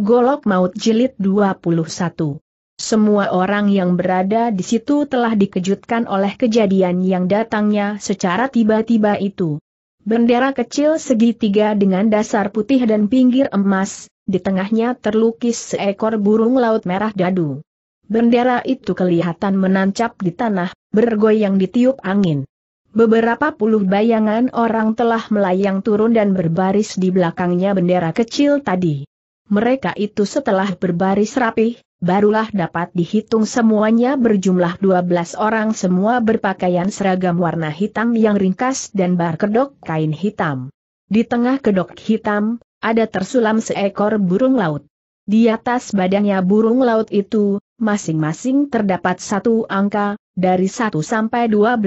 Golok Maut Jilid 21. Semua orang yang berada di situ telah dikejutkan oleh kejadian yang datangnya secara tiba-tiba itu. Bendera kecil segitiga dengan dasar putih dan pinggir emas, di tengahnya terlukis seekor burung laut merah dadu. Bendera itu kelihatan menancap di tanah, bergoyang ditiup angin. Beberapa puluh bayangan orang telah melayang turun dan berbaris di belakangnya bendera kecil tadi. Mereka itu setelah berbaris rapi, barulah dapat dihitung semuanya berjumlah 12 orang semua berpakaian seragam warna hitam yang ringkas dan berkedok kain hitam. Di tengah kedok hitam, ada tersulam seekor burung laut. Di atas badannya burung laut itu, masing-masing terdapat satu angka, dari 1 sampai 12.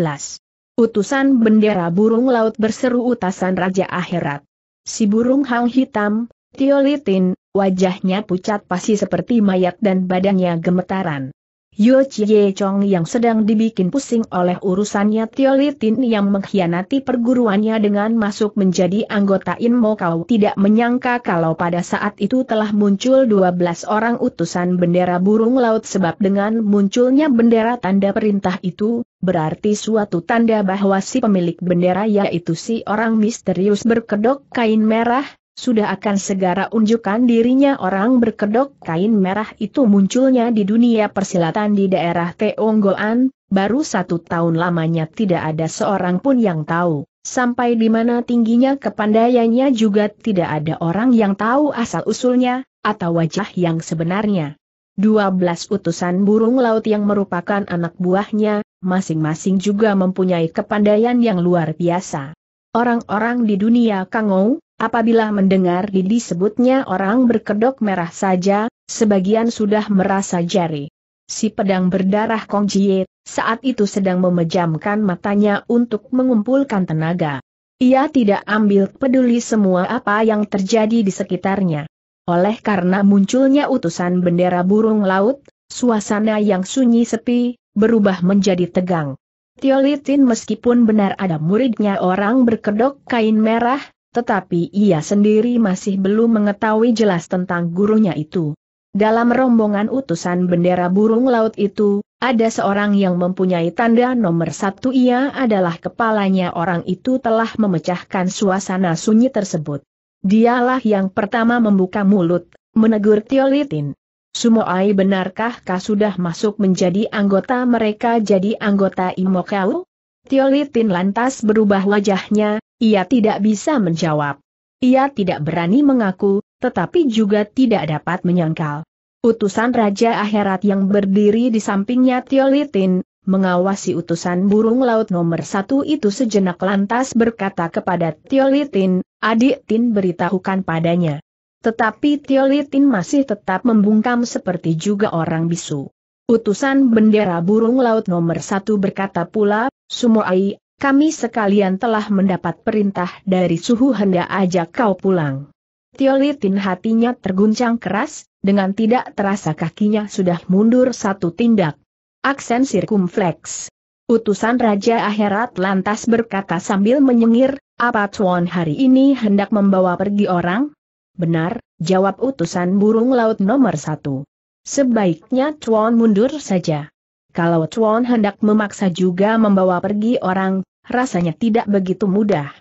Utusan bendera burung laut berseru utasan Raja Akhirat. Si burung hang hitam, Tio Litin, wajahnya pucat pasti seperti mayat dan badannya gemetaran. Yo Chie Chong yang sedang dibikin pusing oleh urusannya Tio Litin yang mengkhianati perguruannya dengan masuk menjadi anggota Inmo Kau tidak menyangka kalau pada saat itu telah muncul 12 orang utusan bendera burung laut sebab dengan munculnya bendera tanda perintah itu, berarti suatu tanda bahwa si pemilik bendera yaitu si orang misterius berkedok kain merah, sudah akan segera unjukkan dirinya orang berkedok kain merah itu munculnya di dunia persilatan di daerah Teonggoan, baru satu tahun lamanya tidak ada seorang pun yang tahu, sampai di mana tingginya kepandaiannya juga tidak ada orang yang tahu asal-usulnya, atau wajah yang sebenarnya. 12 utusan burung laut yang merupakan anak buahnya, masing-masing juga mempunyai kepandaian yang luar biasa. Orang-orang di dunia Kangou, Apabila mendengar sebutnya orang berkedok merah saja, sebagian sudah merasa jari. Si pedang berdarah Kong Jie, saat itu sedang memejamkan matanya untuk mengumpulkan tenaga. Ia tidak ambil peduli semua apa yang terjadi di sekitarnya. Oleh karena munculnya utusan bendera burung laut, suasana yang sunyi sepi, berubah menjadi tegang. Tiolitin meskipun benar ada muridnya orang berkedok kain merah, tetapi ia sendiri masih belum mengetahui jelas tentang gurunya itu. Dalam rombongan utusan bendera burung laut itu, ada seorang yang mempunyai tanda nomor satu ia adalah kepalanya orang itu telah memecahkan suasana sunyi tersebut. Dialah yang pertama membuka mulut, menegur Tiolitin. Sumoai benarkah kau sudah masuk menjadi anggota mereka jadi anggota Imokau? Tiolitin lantas berubah wajahnya, ia tidak bisa menjawab. Ia tidak berani mengaku, tetapi juga tidak dapat menyangkal. Utusan Raja Akhirat yang berdiri di sampingnya Tiolitin, mengawasi utusan burung laut nomor satu itu sejenak lantas berkata kepada Tiolitin, adik Tin beritahukan padanya. Tetapi Tiolitin masih tetap membungkam seperti juga orang bisu. Utusan bendera burung laut nomor satu berkata pula, Sumoai, kami sekalian telah mendapat perintah dari suhu hendak ajak kau pulang. Tiolitin hatinya terguncang keras, dengan tidak terasa kakinya sudah mundur satu tindak. Aksen sirkumfleks. Utusan Raja Akhirat lantas berkata sambil menyengir, apa Tuan hari ini hendak membawa pergi orang? Benar, jawab utusan burung laut nomor satu. Sebaiknya Tuan mundur saja. Kalau Tuan hendak memaksa juga membawa pergi orang, rasanya tidak begitu mudah.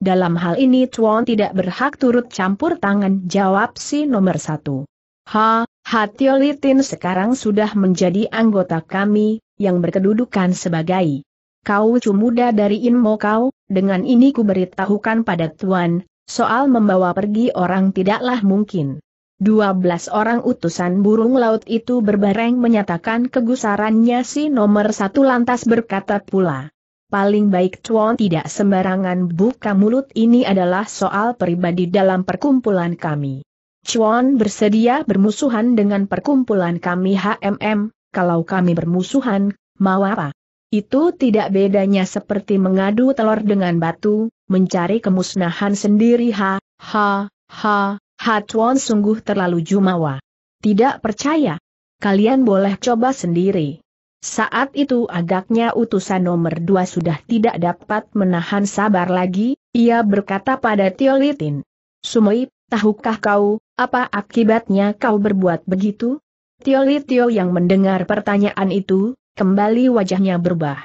Dalam hal ini Chuan tidak berhak turut campur tangan jawab si nomor satu. Ha, Hatio Litin sekarang sudah menjadi anggota kami, yang berkedudukan sebagai kau muda dari Inmo kau, dengan ini ku beritahukan pada Tuan, soal membawa pergi orang tidaklah mungkin. Dua belas orang utusan burung laut itu berbareng menyatakan kegusarannya si nomor satu lantas berkata pula paling baik Chuan tidak sembarangan buka mulut ini adalah soal pribadi dalam perkumpulan kami. Chuan bersedia bermusuhan dengan perkumpulan kami HMM, kalau kami bermusuhan, mau apa? Itu tidak bedanya seperti mengadu telur dengan batu, mencari kemusnahan sendiri ha, ha, ha, ha Chuan sungguh terlalu jumawa. Tidak percaya? Kalian boleh coba sendiri. Saat itu agaknya utusan nomor dua sudah tidak dapat menahan sabar lagi, ia berkata pada Tio Litin. tahukah kau, apa akibatnya kau berbuat begitu? Tio Litio yang mendengar pertanyaan itu, kembali wajahnya berubah.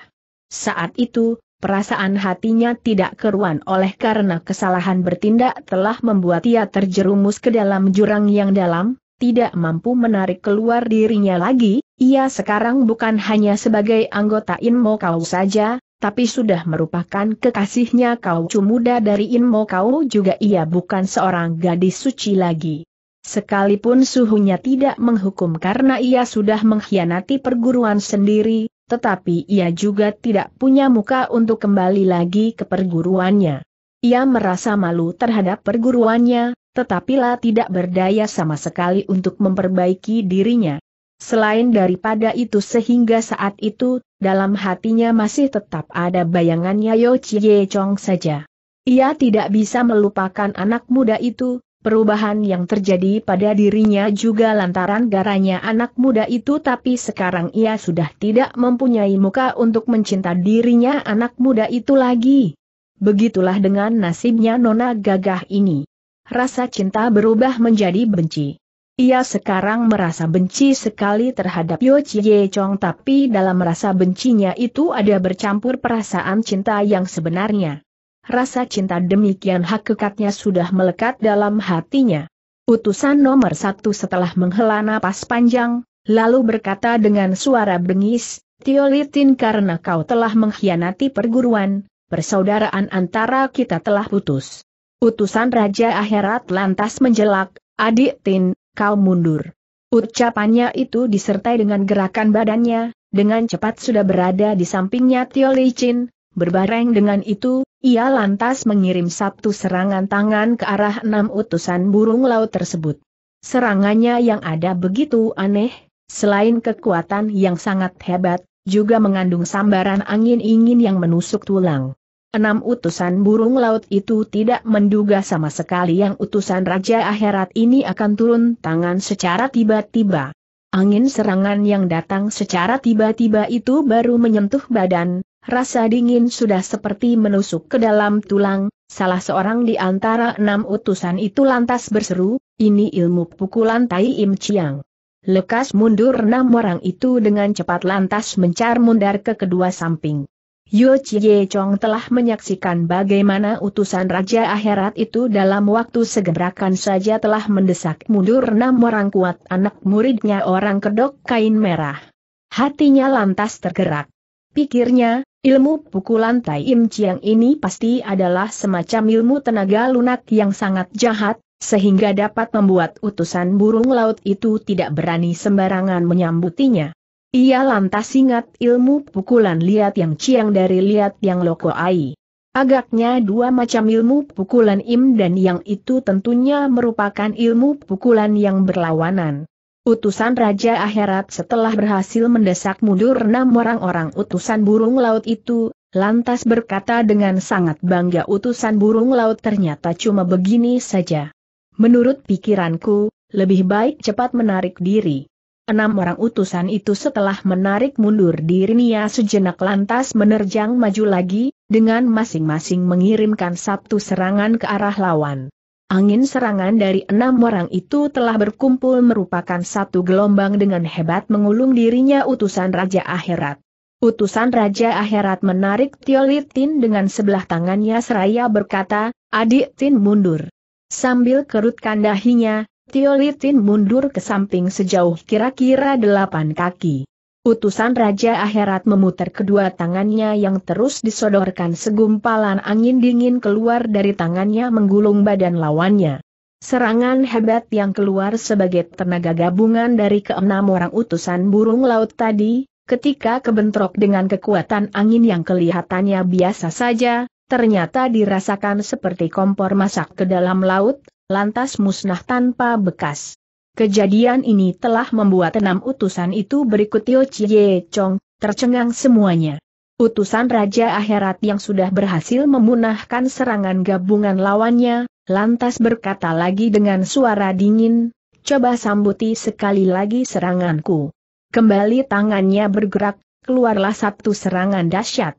Saat itu, perasaan hatinya tidak keruan oleh karena kesalahan bertindak telah membuat ia terjerumus ke dalam jurang yang dalam, tidak mampu menarik keluar dirinya lagi, ia sekarang bukan hanya sebagai anggota Inmo Kau saja, tapi sudah merupakan kekasihnya Kau muda dari Inmo Kau juga ia bukan seorang gadis suci lagi. Sekalipun suhunya tidak menghukum karena ia sudah mengkhianati perguruan sendiri, tetapi ia juga tidak punya muka untuk kembali lagi ke perguruannya. Ia merasa malu terhadap perguruannya, tetapi La tidak berdaya sama sekali untuk memperbaiki dirinya. Selain daripada itu sehingga saat itu, dalam hatinya masih tetap ada bayangannya Yo Chie Chong saja. Ia tidak bisa melupakan anak muda itu, perubahan yang terjadi pada dirinya juga lantaran garanya anak muda itu tapi sekarang ia sudah tidak mempunyai muka untuk mencinta dirinya anak muda itu lagi. Begitulah dengan nasibnya Nona Gagah ini. Rasa cinta berubah menjadi benci. Ia sekarang merasa benci sekali terhadap Yo Chie Chong tapi dalam rasa bencinya itu ada bercampur perasaan cinta yang sebenarnya. Rasa cinta demikian hakikatnya sudah melekat dalam hatinya. Utusan nomor satu setelah menghela napas panjang, lalu berkata dengan suara bengis, Litin karena kau telah mengkhianati perguruan, persaudaraan antara kita telah putus. Utusan Raja Akhirat lantas menjelak, adik Tin, kau mundur. Ucapannya itu disertai dengan gerakan badannya, dengan cepat sudah berada di sampingnya Tio Chin. berbareng dengan itu, ia lantas mengirim satu serangan tangan ke arah enam utusan burung laut tersebut. Serangannya yang ada begitu aneh, selain kekuatan yang sangat hebat, juga mengandung sambaran angin ingin yang menusuk tulang enam utusan burung laut itu tidak menduga sama sekali yang utusan Raja Akhirat ini akan turun tangan secara tiba-tiba. Angin serangan yang datang secara tiba-tiba itu baru menyentuh badan, rasa dingin sudah seperti menusuk ke dalam tulang, salah seorang di antara enam utusan itu lantas berseru, ini ilmu pukulan Tai Im Chiang. Lekas mundur enam orang itu dengan cepat lantas mencar mundar ke kedua samping. Yu Chie Chong telah menyaksikan bagaimana utusan Raja Akhirat itu dalam waktu segerakan saja telah mendesak mundur enam orang kuat anak muridnya orang kedok kain merah. Hatinya lantas tergerak. Pikirnya, ilmu pukulan Tai Im Chiang ini pasti adalah semacam ilmu tenaga lunak yang sangat jahat, sehingga dapat membuat utusan burung laut itu tidak berani sembarangan menyambutinya. Ia lantas ingat ilmu pukulan liat yang ciang dari liat yang loko ai. Agaknya dua macam ilmu pukulan im dan yang itu tentunya merupakan ilmu pukulan yang berlawanan. Utusan Raja Akhirat setelah berhasil mendesak mundur enam orang-orang utusan burung laut itu, lantas berkata dengan sangat bangga utusan burung laut ternyata cuma begini saja. Menurut pikiranku, lebih baik cepat menarik diri. Enam orang utusan itu setelah menarik mundur dirinya sejenak lantas menerjang maju lagi, dengan masing-masing mengirimkan satu serangan ke arah lawan. Angin serangan dari enam orang itu telah berkumpul merupakan satu gelombang dengan hebat mengulung dirinya utusan Raja Akhirat. Utusan Raja Akhirat menarik tin dengan sebelah tangannya seraya berkata, Adik Tin mundur. Sambil kerutkan dahinya, Tiolitin mundur ke samping sejauh kira-kira delapan kaki. Utusan Raja Akhirat memutar kedua tangannya yang terus disodorkan segumpalan angin dingin keluar dari tangannya menggulung badan lawannya. Serangan hebat yang keluar sebagai tenaga gabungan dari keenam orang utusan burung laut tadi, ketika kebentrok dengan kekuatan angin yang kelihatannya biasa saja, ternyata dirasakan seperti kompor masak ke dalam laut, lantas musnah tanpa bekas. Kejadian ini telah membuat enam utusan itu berikut Tio Chie Chong, tercengang semuanya. Utusan Raja Akhirat yang sudah berhasil memunahkan serangan gabungan lawannya, lantas berkata lagi dengan suara dingin, coba sambuti sekali lagi seranganku. Kembali tangannya bergerak, keluarlah satu serangan dahsyat.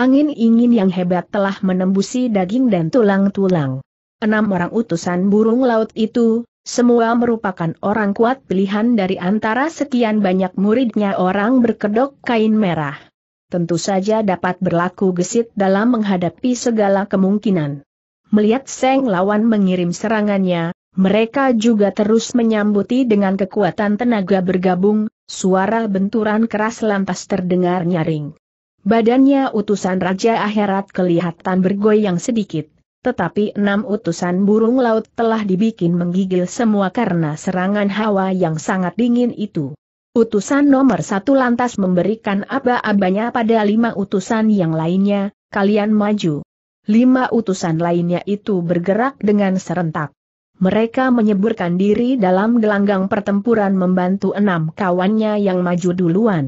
Angin ingin yang hebat telah menembusi daging dan tulang-tulang. Enam orang utusan burung laut itu, semua merupakan orang kuat pilihan dari antara sekian banyak muridnya orang berkedok kain merah. Tentu saja dapat berlaku gesit dalam menghadapi segala kemungkinan. Melihat Seng lawan mengirim serangannya, mereka juga terus menyambuti dengan kekuatan tenaga bergabung, suara benturan keras lantas terdengar nyaring. Badannya utusan Raja Akhirat kelihatan bergoyang sedikit. Tetapi enam utusan burung laut telah dibikin menggigil semua karena serangan hawa yang sangat dingin itu. Utusan nomor satu lantas memberikan aba-abanya pada lima utusan yang lainnya, kalian maju. Lima utusan lainnya itu bergerak dengan serentak. Mereka menyeburkan diri dalam gelanggang pertempuran membantu enam kawannya yang maju duluan.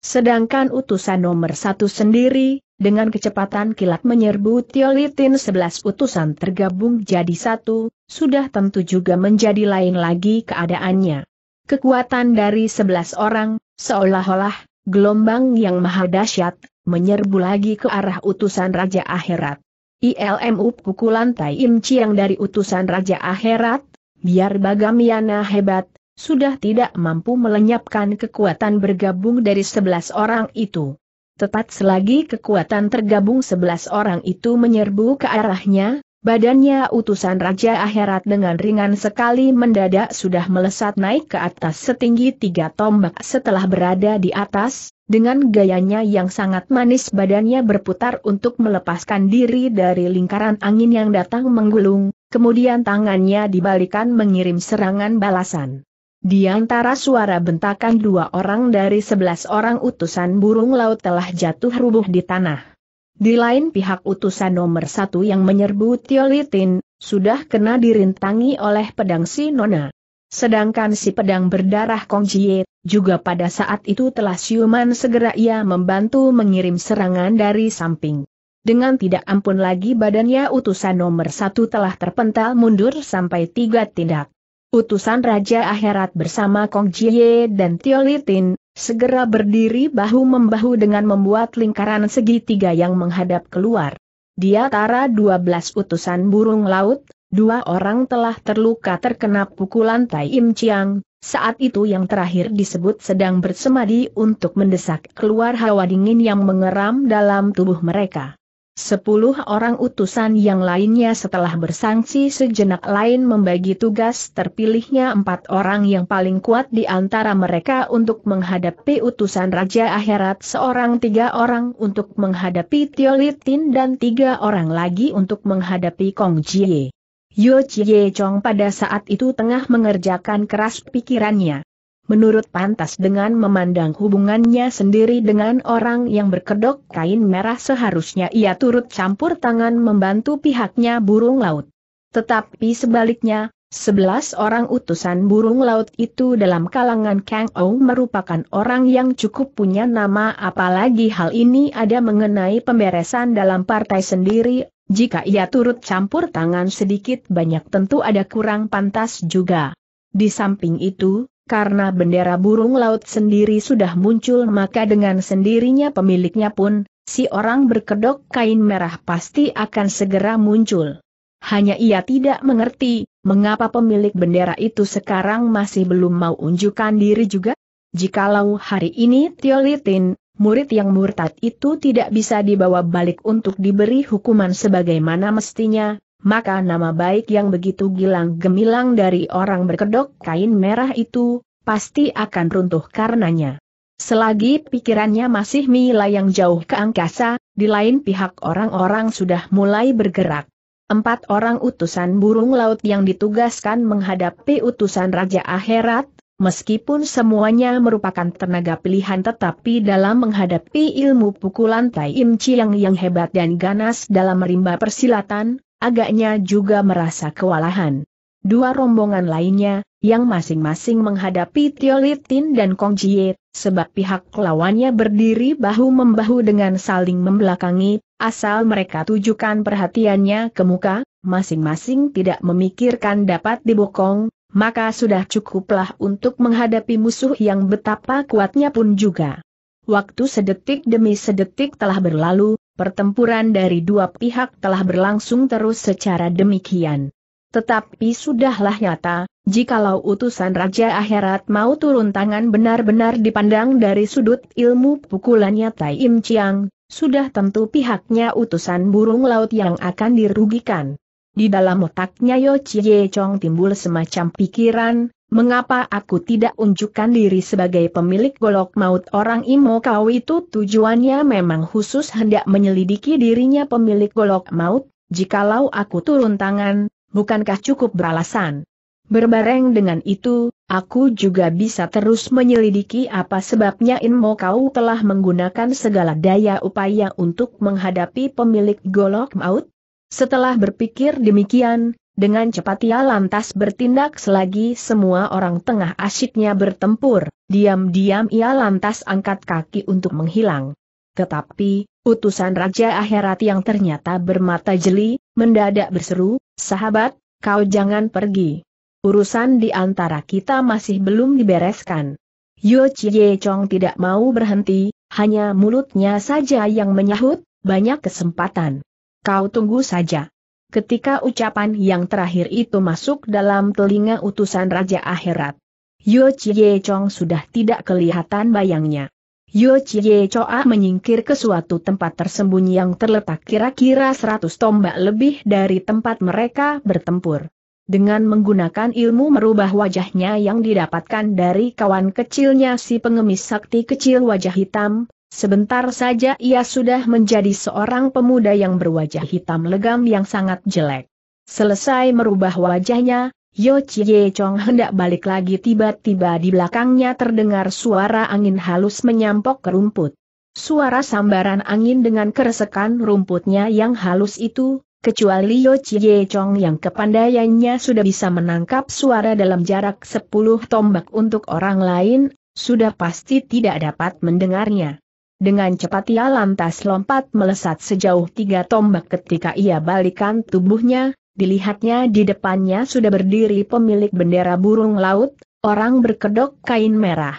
Sedangkan utusan nomor satu sendiri, dengan kecepatan kilat menyerbu Tiolitin sebelas utusan tergabung jadi satu, sudah tentu juga menjadi lain lagi keadaannya. Kekuatan dari sebelas orang, seolah-olah, gelombang yang maha dahsyat, menyerbu lagi ke arah utusan Raja Akhirat. ILMU pukulan Tai Im Chiang dari utusan Raja Akhirat, biar bagaimana hebat, sudah tidak mampu melenyapkan kekuatan bergabung dari sebelas orang itu. Tepat selagi kekuatan tergabung sebelas orang itu menyerbu ke arahnya, badannya utusan Raja Akhirat dengan ringan sekali mendadak sudah melesat naik ke atas setinggi tiga tombak setelah berada di atas, dengan gayanya yang sangat manis badannya berputar untuk melepaskan diri dari lingkaran angin yang datang menggulung, kemudian tangannya dibalikan mengirim serangan balasan. Di antara suara bentakan dua orang dari sebelas orang utusan burung laut telah jatuh rubuh di tanah. Di lain pihak utusan nomor satu yang menyerbu Tiolitin, sudah kena dirintangi oleh pedang si Nona. Sedangkan si pedang berdarah Kongjie, juga pada saat itu telah siuman segera ia membantu mengirim serangan dari samping. Dengan tidak ampun lagi badannya utusan nomor satu telah terpental mundur sampai tiga tindak. Utusan Raja Akhirat bersama Kong Jie dan Tio Litin, segera berdiri bahu-membahu dengan membuat lingkaran segitiga yang menghadap keluar. Di antara belas utusan burung laut, dua orang telah terluka terkena pukulan Tai Im Chiang, saat itu yang terakhir disebut sedang bersemadi untuk mendesak keluar hawa dingin yang mengeram dalam tubuh mereka. Sepuluh orang utusan yang lainnya setelah bersangsi sejenak lain membagi tugas terpilihnya empat orang yang paling kuat di antara mereka untuk menghadapi utusan Raja Akhirat seorang tiga orang untuk menghadapi Tiolitin dan tiga orang lagi untuk menghadapi Kong Jie. Yo Chie Chong pada saat itu tengah mengerjakan keras pikirannya menurut pantas dengan memandang hubungannya sendiri dengan orang yang berkedok kain merah seharusnya ia turut campur tangan membantu pihaknya burung laut. Tetapi sebaliknya, sebelas orang utusan burung laut itu dalam kalangan Kang Ou merupakan orang yang cukup punya nama apalagi hal ini ada mengenai pemberesan dalam partai sendiri, jika ia turut campur tangan sedikit banyak tentu ada kurang pantas juga. Di samping itu, karena bendera burung laut sendiri sudah muncul maka dengan sendirinya pemiliknya pun, si orang berkedok kain merah pasti akan segera muncul. Hanya ia tidak mengerti, mengapa pemilik bendera itu sekarang masih belum mau unjukkan diri juga? Jikalau hari ini Tiolitin, murid yang murtad itu tidak bisa dibawa balik untuk diberi hukuman sebagaimana mestinya, maka nama baik yang begitu gilang gemilang dari orang berkedok kain merah itu, pasti akan runtuh karenanya. Selagi pikirannya masih yang jauh ke angkasa, di lain pihak orang-orang sudah mulai bergerak. Empat orang utusan burung laut yang ditugaskan menghadapi utusan Raja Akhirat, meskipun semuanya merupakan tenaga pilihan tetapi dalam menghadapi ilmu pukulan Tai Im Chiang yang hebat dan ganas dalam rimba persilatan, agaknya juga merasa kewalahan. Dua rombongan lainnya, yang masing-masing menghadapi Tio Litin dan Kong Jie, sebab pihak lawannya berdiri bahu-membahu dengan saling membelakangi, asal mereka tujukan perhatiannya ke muka, masing-masing tidak memikirkan dapat dibokong, maka sudah cukuplah untuk menghadapi musuh yang betapa kuatnya pun juga. Waktu sedetik demi sedetik telah berlalu, Pertempuran dari dua pihak telah berlangsung terus secara demikian. Tetapi sudahlah nyata, jikalau utusan Raja Akhirat mau turun tangan benar-benar dipandang dari sudut ilmu pukulannya Tai Im Chiang, sudah tentu pihaknya utusan burung laut yang akan dirugikan. Di dalam otaknya Yo Chie Chong timbul semacam pikiran, Mengapa aku tidak unjukkan diri sebagai pemilik golok maut orang Imo kau itu tujuannya memang khusus hendak menyelidiki dirinya pemilik golok maut, jikalau aku turun tangan, bukankah cukup beralasan? Berbareng dengan itu, aku juga bisa terus menyelidiki apa sebabnya Imo kau telah menggunakan segala daya upaya untuk menghadapi pemilik golok maut? Setelah berpikir demikian, dengan cepat ia lantas bertindak selagi semua orang tengah asyiknya bertempur, diam-diam ia lantas angkat kaki untuk menghilang. Tetapi, utusan Raja Akhirat yang ternyata bermata jeli, mendadak berseru, sahabat, kau jangan pergi. Urusan di antara kita masih belum dibereskan. Yo Chie Chong tidak mau berhenti, hanya mulutnya saja yang menyahut, banyak kesempatan. Kau tunggu saja ketika ucapan yang terakhir itu masuk dalam telinga utusan Raja Akhirat. Yu Chie Chong sudah tidak kelihatan bayangnya. Yu Chie Choa menyingkir ke suatu tempat tersembunyi yang terletak kira-kira 100 tombak lebih dari tempat mereka bertempur. Dengan menggunakan ilmu merubah wajahnya yang didapatkan dari kawan kecilnya si pengemis sakti kecil wajah hitam, Sebentar saja ia sudah menjadi seorang pemuda yang berwajah hitam legam yang sangat jelek. Selesai merubah wajahnya, Yo Chie Chong hendak balik lagi tiba-tiba di belakangnya terdengar suara angin halus menyampok ke rumput. Suara sambaran angin dengan keresekan rumputnya yang halus itu, kecuali Yo Chie Chong yang kepandaiannya sudah bisa menangkap suara dalam jarak 10 tombak untuk orang lain, sudah pasti tidak dapat mendengarnya. Dengan cepat ia lantas lompat melesat sejauh tiga tombak ketika ia balikan tubuhnya, dilihatnya di depannya sudah berdiri pemilik bendera burung laut, orang berkedok kain merah.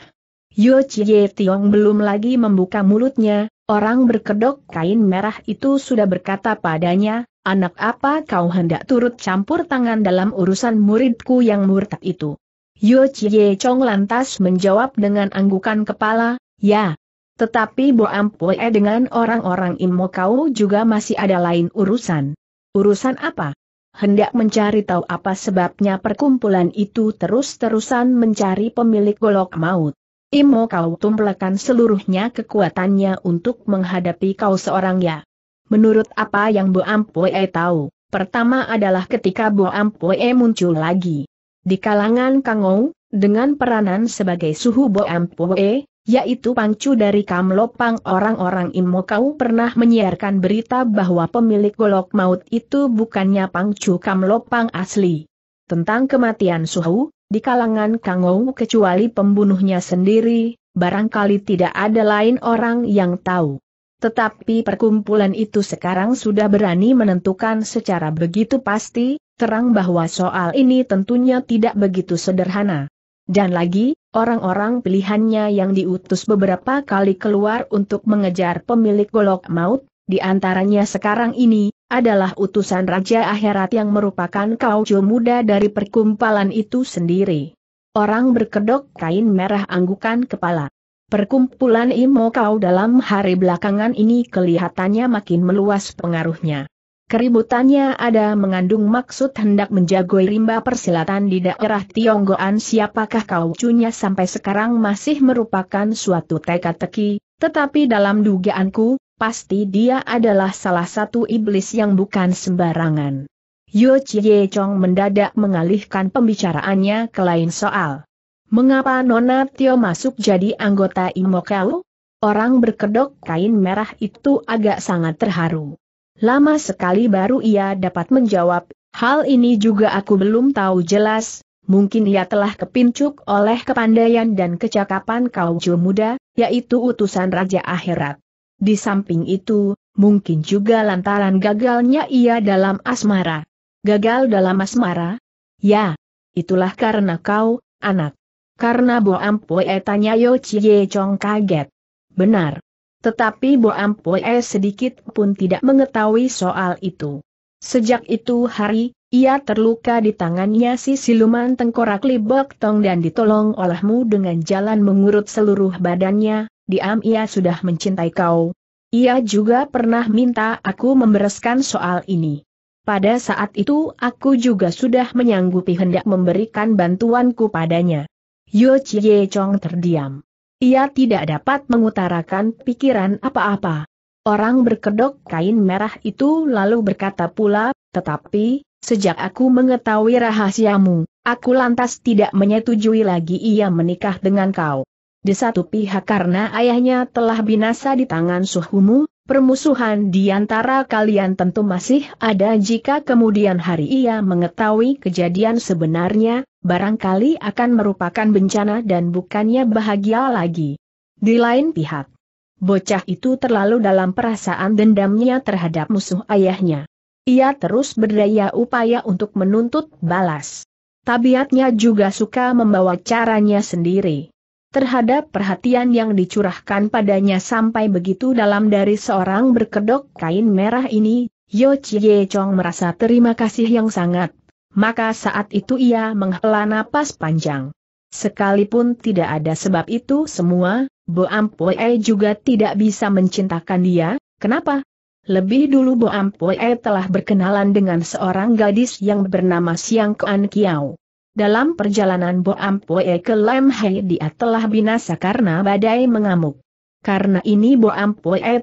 Yo Chie Tiong belum lagi membuka mulutnya, orang berkedok kain merah itu sudah berkata padanya, anak apa kau hendak turut campur tangan dalam urusan muridku yang murtad itu? Yo Chie Chong lantas menjawab dengan anggukan kepala, ya, tetapi Bo Ampoe dengan orang-orang Imo kau juga masih ada lain urusan. Urusan apa? Hendak mencari tahu apa sebabnya perkumpulan itu terus-terusan mencari pemilik golok maut. Imo kau tumplekan seluruhnya kekuatannya untuk menghadapi kau seorang ya. Menurut apa yang Bo Ampoe tahu, pertama adalah ketika Bo Ampoe muncul lagi. Di kalangan Kangou, dengan peranan sebagai suhu Bo Ampoe yaitu Pangcu dari Kamlopang orang-orang Imokau pernah menyiarkan berita bahwa pemilik golok maut itu bukannya Pangcu Kamlopang asli. Tentang kematian Suhu, di kalangan Kangou kecuali pembunuhnya sendiri, barangkali tidak ada lain orang yang tahu. Tetapi perkumpulan itu sekarang sudah berani menentukan secara begitu pasti, terang bahwa soal ini tentunya tidak begitu sederhana. Dan lagi, Orang-orang pilihannya yang diutus beberapa kali keluar untuk mengejar pemilik golok maut, di antaranya sekarang ini, adalah utusan Raja Akhirat yang merupakan kaujo muda dari perkumpalan itu sendiri. Orang berkedok kain merah anggukan kepala. Perkumpulan Imo Kau dalam hari belakangan ini kelihatannya makin meluas pengaruhnya. Keributannya ada mengandung maksud hendak menjagoi rimba persilatan di daerah Tionggoan siapakah kau cunya sampai sekarang masih merupakan suatu teka-teki, tetapi dalam dugaanku, pasti dia adalah salah satu iblis yang bukan sembarangan. Yo Chie Chong mendadak mengalihkan pembicaraannya ke lain soal. Mengapa Nona Tio masuk jadi anggota Imokau? Orang berkedok kain merah itu agak sangat terharu. Lama sekali baru ia dapat menjawab, hal ini juga aku belum tahu jelas, mungkin ia telah kepincuk oleh kepandaian dan kecakapan kaucu muda, yaitu utusan Raja Akhirat. Di samping itu, mungkin juga lantaran gagalnya ia dalam asmara. Gagal dalam asmara? Ya, itulah karena kau, anak. Karena Bo Ampoe tanya Yo Chie Chong kaget. Benar. Tetapi Boam Poe sedikit pun tidak mengetahui soal itu. Sejak itu hari, ia terluka di tangannya si siluman tengkorak libok tong dan ditolong olehmu dengan jalan mengurut seluruh badannya, diam ia sudah mencintai kau. Ia juga pernah minta aku membereskan soal ini. Pada saat itu aku juga sudah menyanggupi hendak memberikan bantuanku padanya. Yo Chie Chong terdiam. Ia tidak dapat mengutarakan pikiran apa-apa. Orang berkedok kain merah itu lalu berkata pula, tetapi, sejak aku mengetahui rahasiamu, aku lantas tidak menyetujui lagi ia menikah dengan kau. Di satu pihak karena ayahnya telah binasa di tangan suhumu, Permusuhan di antara kalian tentu masih ada jika kemudian hari ia mengetahui kejadian sebenarnya, barangkali akan merupakan bencana dan bukannya bahagia lagi. Di lain pihak, bocah itu terlalu dalam perasaan dendamnya terhadap musuh ayahnya. Ia terus berdaya upaya untuk menuntut balas. Tabiatnya juga suka membawa caranya sendiri terhadap perhatian yang dicurahkan padanya sampai begitu dalam dari seorang berkedok kain merah ini, Yo Chie Chong merasa terima kasih yang sangat. Maka saat itu ia menghela napas panjang. Sekalipun tidak ada sebab itu semua, Bo Ampue juga tidak bisa mencintakan dia, kenapa? Lebih dulu Bo Ampue telah berkenalan dengan seorang gadis yang bernama Siang Kuan Kiao. Dalam perjalanan Boam ke Lemhei dia telah binasa karena badai mengamuk. Karena ini Boam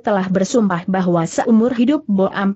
telah bersumpah bahwa seumur hidup Boam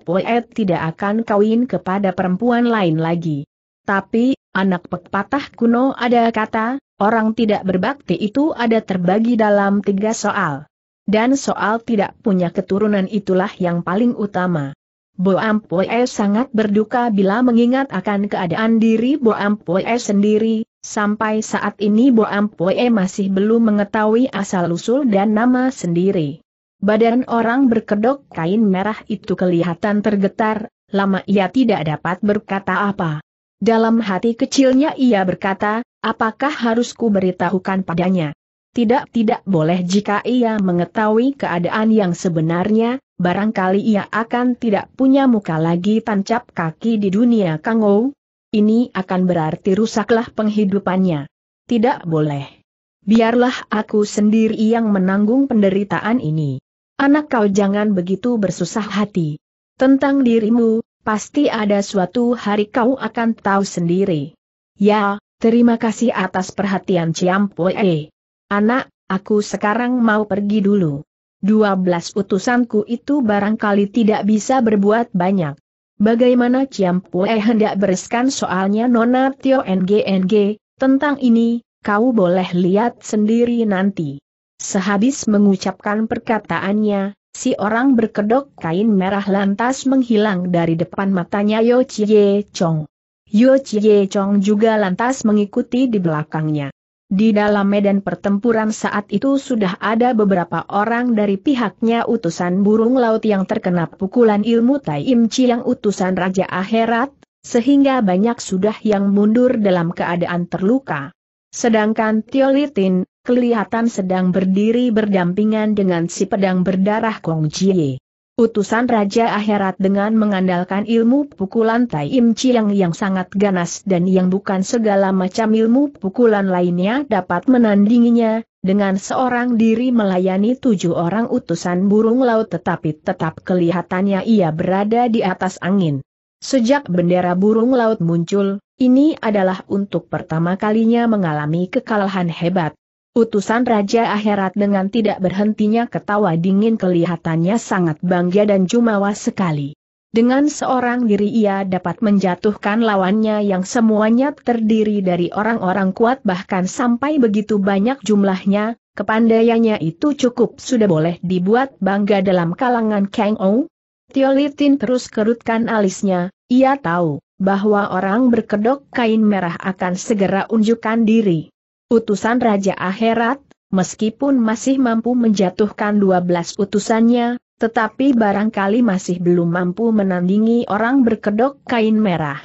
tidak akan kawin kepada perempuan lain lagi. Tapi, anak pepatah kuno ada kata, orang tidak berbakti itu ada terbagi dalam tiga soal. Dan soal tidak punya keturunan itulah yang paling utama. Boam sangat berduka bila mengingat akan keadaan diri Boam sendiri, sampai saat ini Boam masih belum mengetahui asal-usul dan nama sendiri. Badan orang berkedok kain merah itu kelihatan tergetar, lama ia tidak dapat berkata apa. Dalam hati kecilnya ia berkata, apakah harus ku beritahukan padanya? Tidak-tidak boleh jika ia mengetahui keadaan yang sebenarnya, barangkali ia akan tidak punya muka lagi tancap kaki di dunia Kang Kangou. Ini akan berarti rusaklah penghidupannya. Tidak boleh. Biarlah aku sendiri yang menanggung penderitaan ini. Anak kau jangan begitu bersusah hati. Tentang dirimu, pasti ada suatu hari kau akan tahu sendiri. Ya, terima kasih atas perhatian Ciampoe. Anak, aku sekarang mau pergi dulu. Dua belas utusanku itu barangkali tidak bisa berbuat banyak. Bagaimana Ciam Pue hendak bereskan soalnya Nona Tio NGNG, tentang ini, kau boleh lihat sendiri nanti. Sehabis mengucapkan perkataannya, si orang berkedok kain merah lantas menghilang dari depan matanya Yo Chie Chong. Yo Chie Chong juga lantas mengikuti di belakangnya. Di dalam medan pertempuran saat itu sudah ada beberapa orang dari pihaknya utusan burung laut yang terkena pukulan ilmu Tai Im Chi yang utusan Raja Akhirat, sehingga banyak sudah yang mundur dalam keadaan terluka. Sedangkan Litin, kelihatan sedang berdiri berdampingan dengan si pedang berdarah Kong Jie utusan Raja Akhirat dengan mengandalkan ilmu pukulan Tai Im Chiang yang sangat ganas dan yang bukan segala macam ilmu pukulan lainnya dapat menandinginya, dengan seorang diri melayani tujuh orang utusan burung laut tetapi tetap kelihatannya ia berada di atas angin. Sejak bendera burung laut muncul, ini adalah untuk pertama kalinya mengalami kekalahan hebat. Utusan Raja Akhirat dengan tidak berhentinya ketawa dingin kelihatannya sangat bangga dan jumawa sekali. Dengan seorang diri ia dapat menjatuhkan lawannya yang semuanya terdiri dari orang-orang kuat bahkan sampai begitu banyak jumlahnya, kepandaiannya itu cukup sudah boleh dibuat bangga dalam kalangan Kang Ou. Tiolitin terus kerutkan alisnya, ia tahu bahwa orang berkedok kain merah akan segera unjukkan diri utusan Raja Akherat, meskipun masih mampu menjatuhkan 12 utusannya, tetapi barangkali masih belum mampu menandingi orang berkedok kain merah.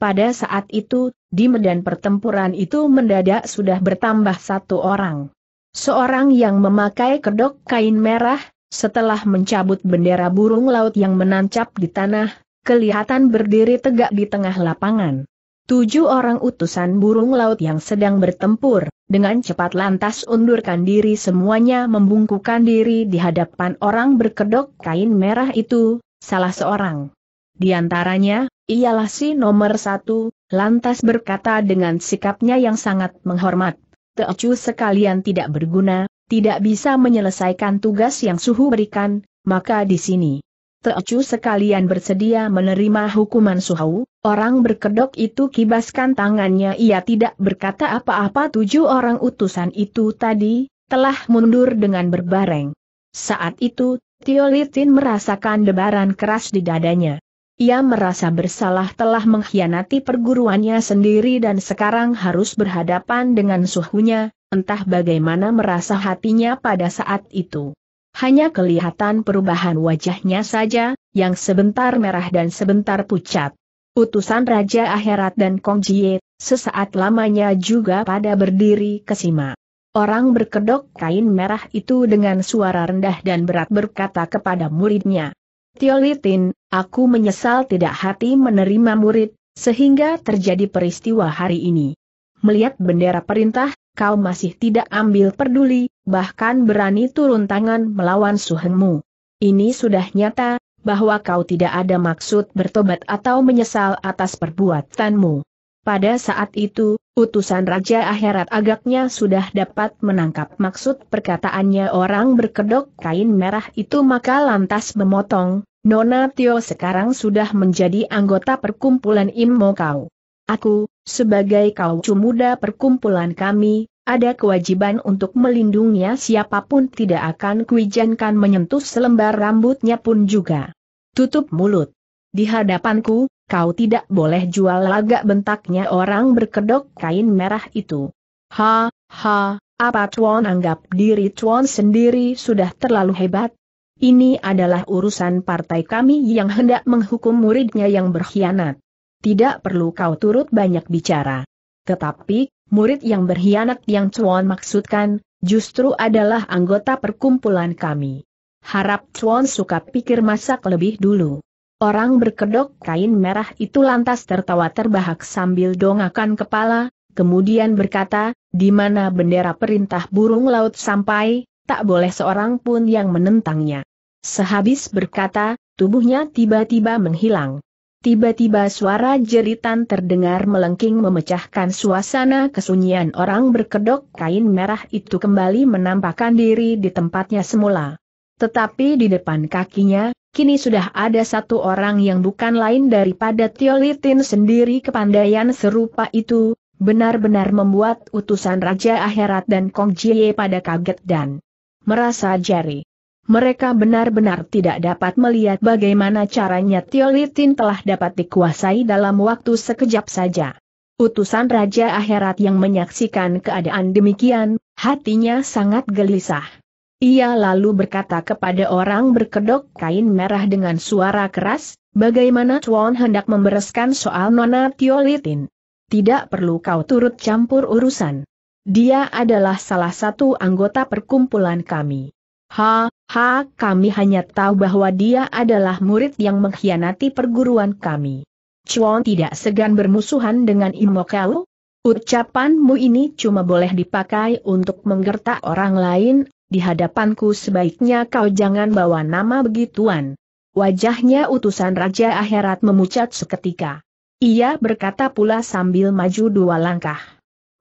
Pada saat itu, di medan pertempuran itu mendadak sudah bertambah satu orang. Seorang yang memakai kedok kain merah, setelah mencabut bendera burung laut yang menancap di tanah, kelihatan berdiri tegak di tengah lapangan. Tujuh orang utusan burung laut yang sedang bertempur, dengan cepat lantas undurkan diri semuanya membungkukan diri di hadapan orang berkedok kain merah itu, salah seorang. Di antaranya, ialah si nomor satu, lantas berkata dengan sikapnya yang sangat menghormat. Teocu sekalian tidak berguna, tidak bisa menyelesaikan tugas yang suhu berikan, maka di sini. Teocu sekalian bersedia menerima hukuman suhu, orang berkedok itu kibaskan tangannya ia tidak berkata apa-apa tujuh orang utusan itu tadi, telah mundur dengan berbareng. Saat itu, Tio Litin merasakan debaran keras di dadanya. Ia merasa bersalah telah mengkhianati perguruannya sendiri dan sekarang harus berhadapan dengan suhunya, entah bagaimana merasa hatinya pada saat itu hanya kelihatan perubahan wajahnya saja, yang sebentar merah dan sebentar pucat. Utusan Raja Akhirat dan Kong Jie, sesaat lamanya juga pada berdiri kesima. Orang berkedok kain merah itu dengan suara rendah dan berat berkata kepada muridnya. Tiolitin, aku menyesal tidak hati menerima murid, sehingga terjadi peristiwa hari ini. Melihat bendera perintah, kau masih tidak ambil peduli, bahkan berani turun tangan melawan suhengmu. Ini sudah nyata, bahwa kau tidak ada maksud bertobat atau menyesal atas perbuatanmu. Pada saat itu, utusan Raja Akhirat agaknya sudah dapat menangkap maksud perkataannya orang berkedok kain merah itu maka lantas memotong, Nona Tio sekarang sudah menjadi anggota perkumpulan Immo Kau. Aku, sebagai kaucu muda perkumpulan kami, ada kewajiban untuk melindunginya siapapun tidak akan kuizinkan menyentuh selembar rambutnya pun juga. Tutup mulut. Di hadapanku, kau tidak boleh jual lagak bentaknya orang berkedok kain merah itu. Ha, ha, apa Tuan anggap diri Tuan sendiri sudah terlalu hebat? Ini adalah urusan partai kami yang hendak menghukum muridnya yang berkhianat tidak perlu kau turut banyak bicara. Tetapi, murid yang berkhianat yang Chuan maksudkan, justru adalah anggota perkumpulan kami. Harap Chuan suka pikir masak lebih dulu. Orang berkedok kain merah itu lantas tertawa terbahak sambil dongakan kepala, kemudian berkata, di mana bendera perintah burung laut sampai, tak boleh seorang pun yang menentangnya. Sehabis berkata, tubuhnya tiba-tiba menghilang. Tiba-tiba suara jeritan terdengar melengking memecahkan suasana kesunyian orang berkedok kain merah itu kembali menampakkan diri di tempatnya semula. Tetapi di depan kakinya, kini sudah ada satu orang yang bukan lain daripada Tiolitin sendiri kepandaian serupa itu, benar-benar membuat utusan Raja Akhirat dan Kong Jie pada kaget dan merasa jari mereka benar-benar tidak dapat melihat bagaimana caranya Tiolitin telah dapat dikuasai dalam waktu sekejap saja. Utusan Raja Akhirat yang menyaksikan keadaan demikian, hatinya sangat gelisah. Ia lalu berkata kepada orang berkedok kain merah dengan suara keras, bagaimana Chuan hendak membereskan soal Nona Tiolitin. Tidak perlu kau turut campur urusan. Dia adalah salah satu anggota perkumpulan kami. Ha, Ha, kami hanya tahu bahwa dia adalah murid yang mengkhianati perguruan kami. Chuan tidak segan bermusuhan dengan Imokau? Ucapanmu ini cuma boleh dipakai untuk menggertak orang lain, di hadapanku sebaiknya kau jangan bawa nama begituan. Wajahnya utusan Raja Akhirat memucat seketika. Ia berkata pula sambil maju dua langkah.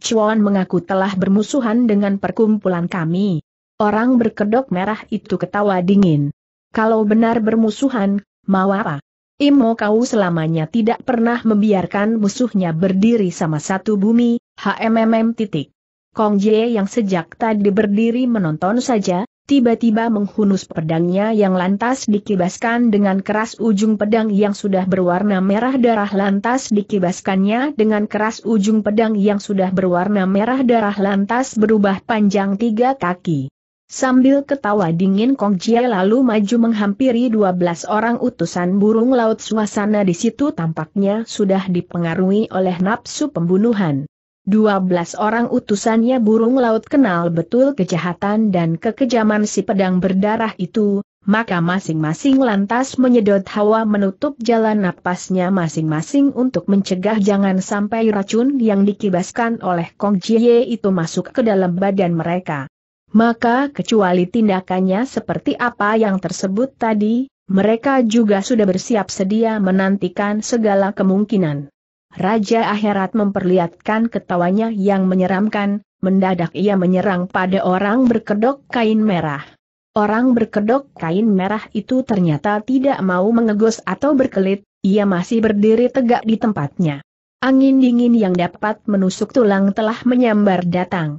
Chuan mengaku telah bermusuhan dengan perkumpulan kami. Orang berkedok merah itu ketawa dingin. Kalau benar bermusuhan, mau apa? Imo kau selamanya tidak pernah membiarkan musuhnya berdiri sama satu bumi, HMMM titik. Kong Jie yang sejak tadi berdiri menonton saja, tiba-tiba menghunus pedangnya yang lantas dikibaskan dengan keras ujung pedang yang sudah berwarna merah darah lantas dikibaskannya dengan keras ujung pedang yang sudah berwarna merah darah lantas berubah panjang tiga kaki. Sambil ketawa dingin Kong Jie lalu maju menghampiri 12 orang utusan burung laut suasana di situ tampaknya sudah dipengaruhi oleh nafsu pembunuhan. 12 orang utusannya burung laut kenal betul kejahatan dan kekejaman si pedang berdarah itu, maka masing-masing lantas menyedot hawa menutup jalan napasnya masing-masing untuk mencegah jangan sampai racun yang dikibaskan oleh Kong Jie itu masuk ke dalam badan mereka maka kecuali tindakannya seperti apa yang tersebut tadi, mereka juga sudah bersiap sedia menantikan segala kemungkinan. Raja akhirat memperlihatkan ketawanya yang menyeramkan, mendadak ia menyerang pada orang berkedok kain merah. Orang berkedok kain merah itu ternyata tidak mau mengegos atau berkelit, ia masih berdiri tegak di tempatnya. Angin dingin yang dapat menusuk tulang telah menyambar datang.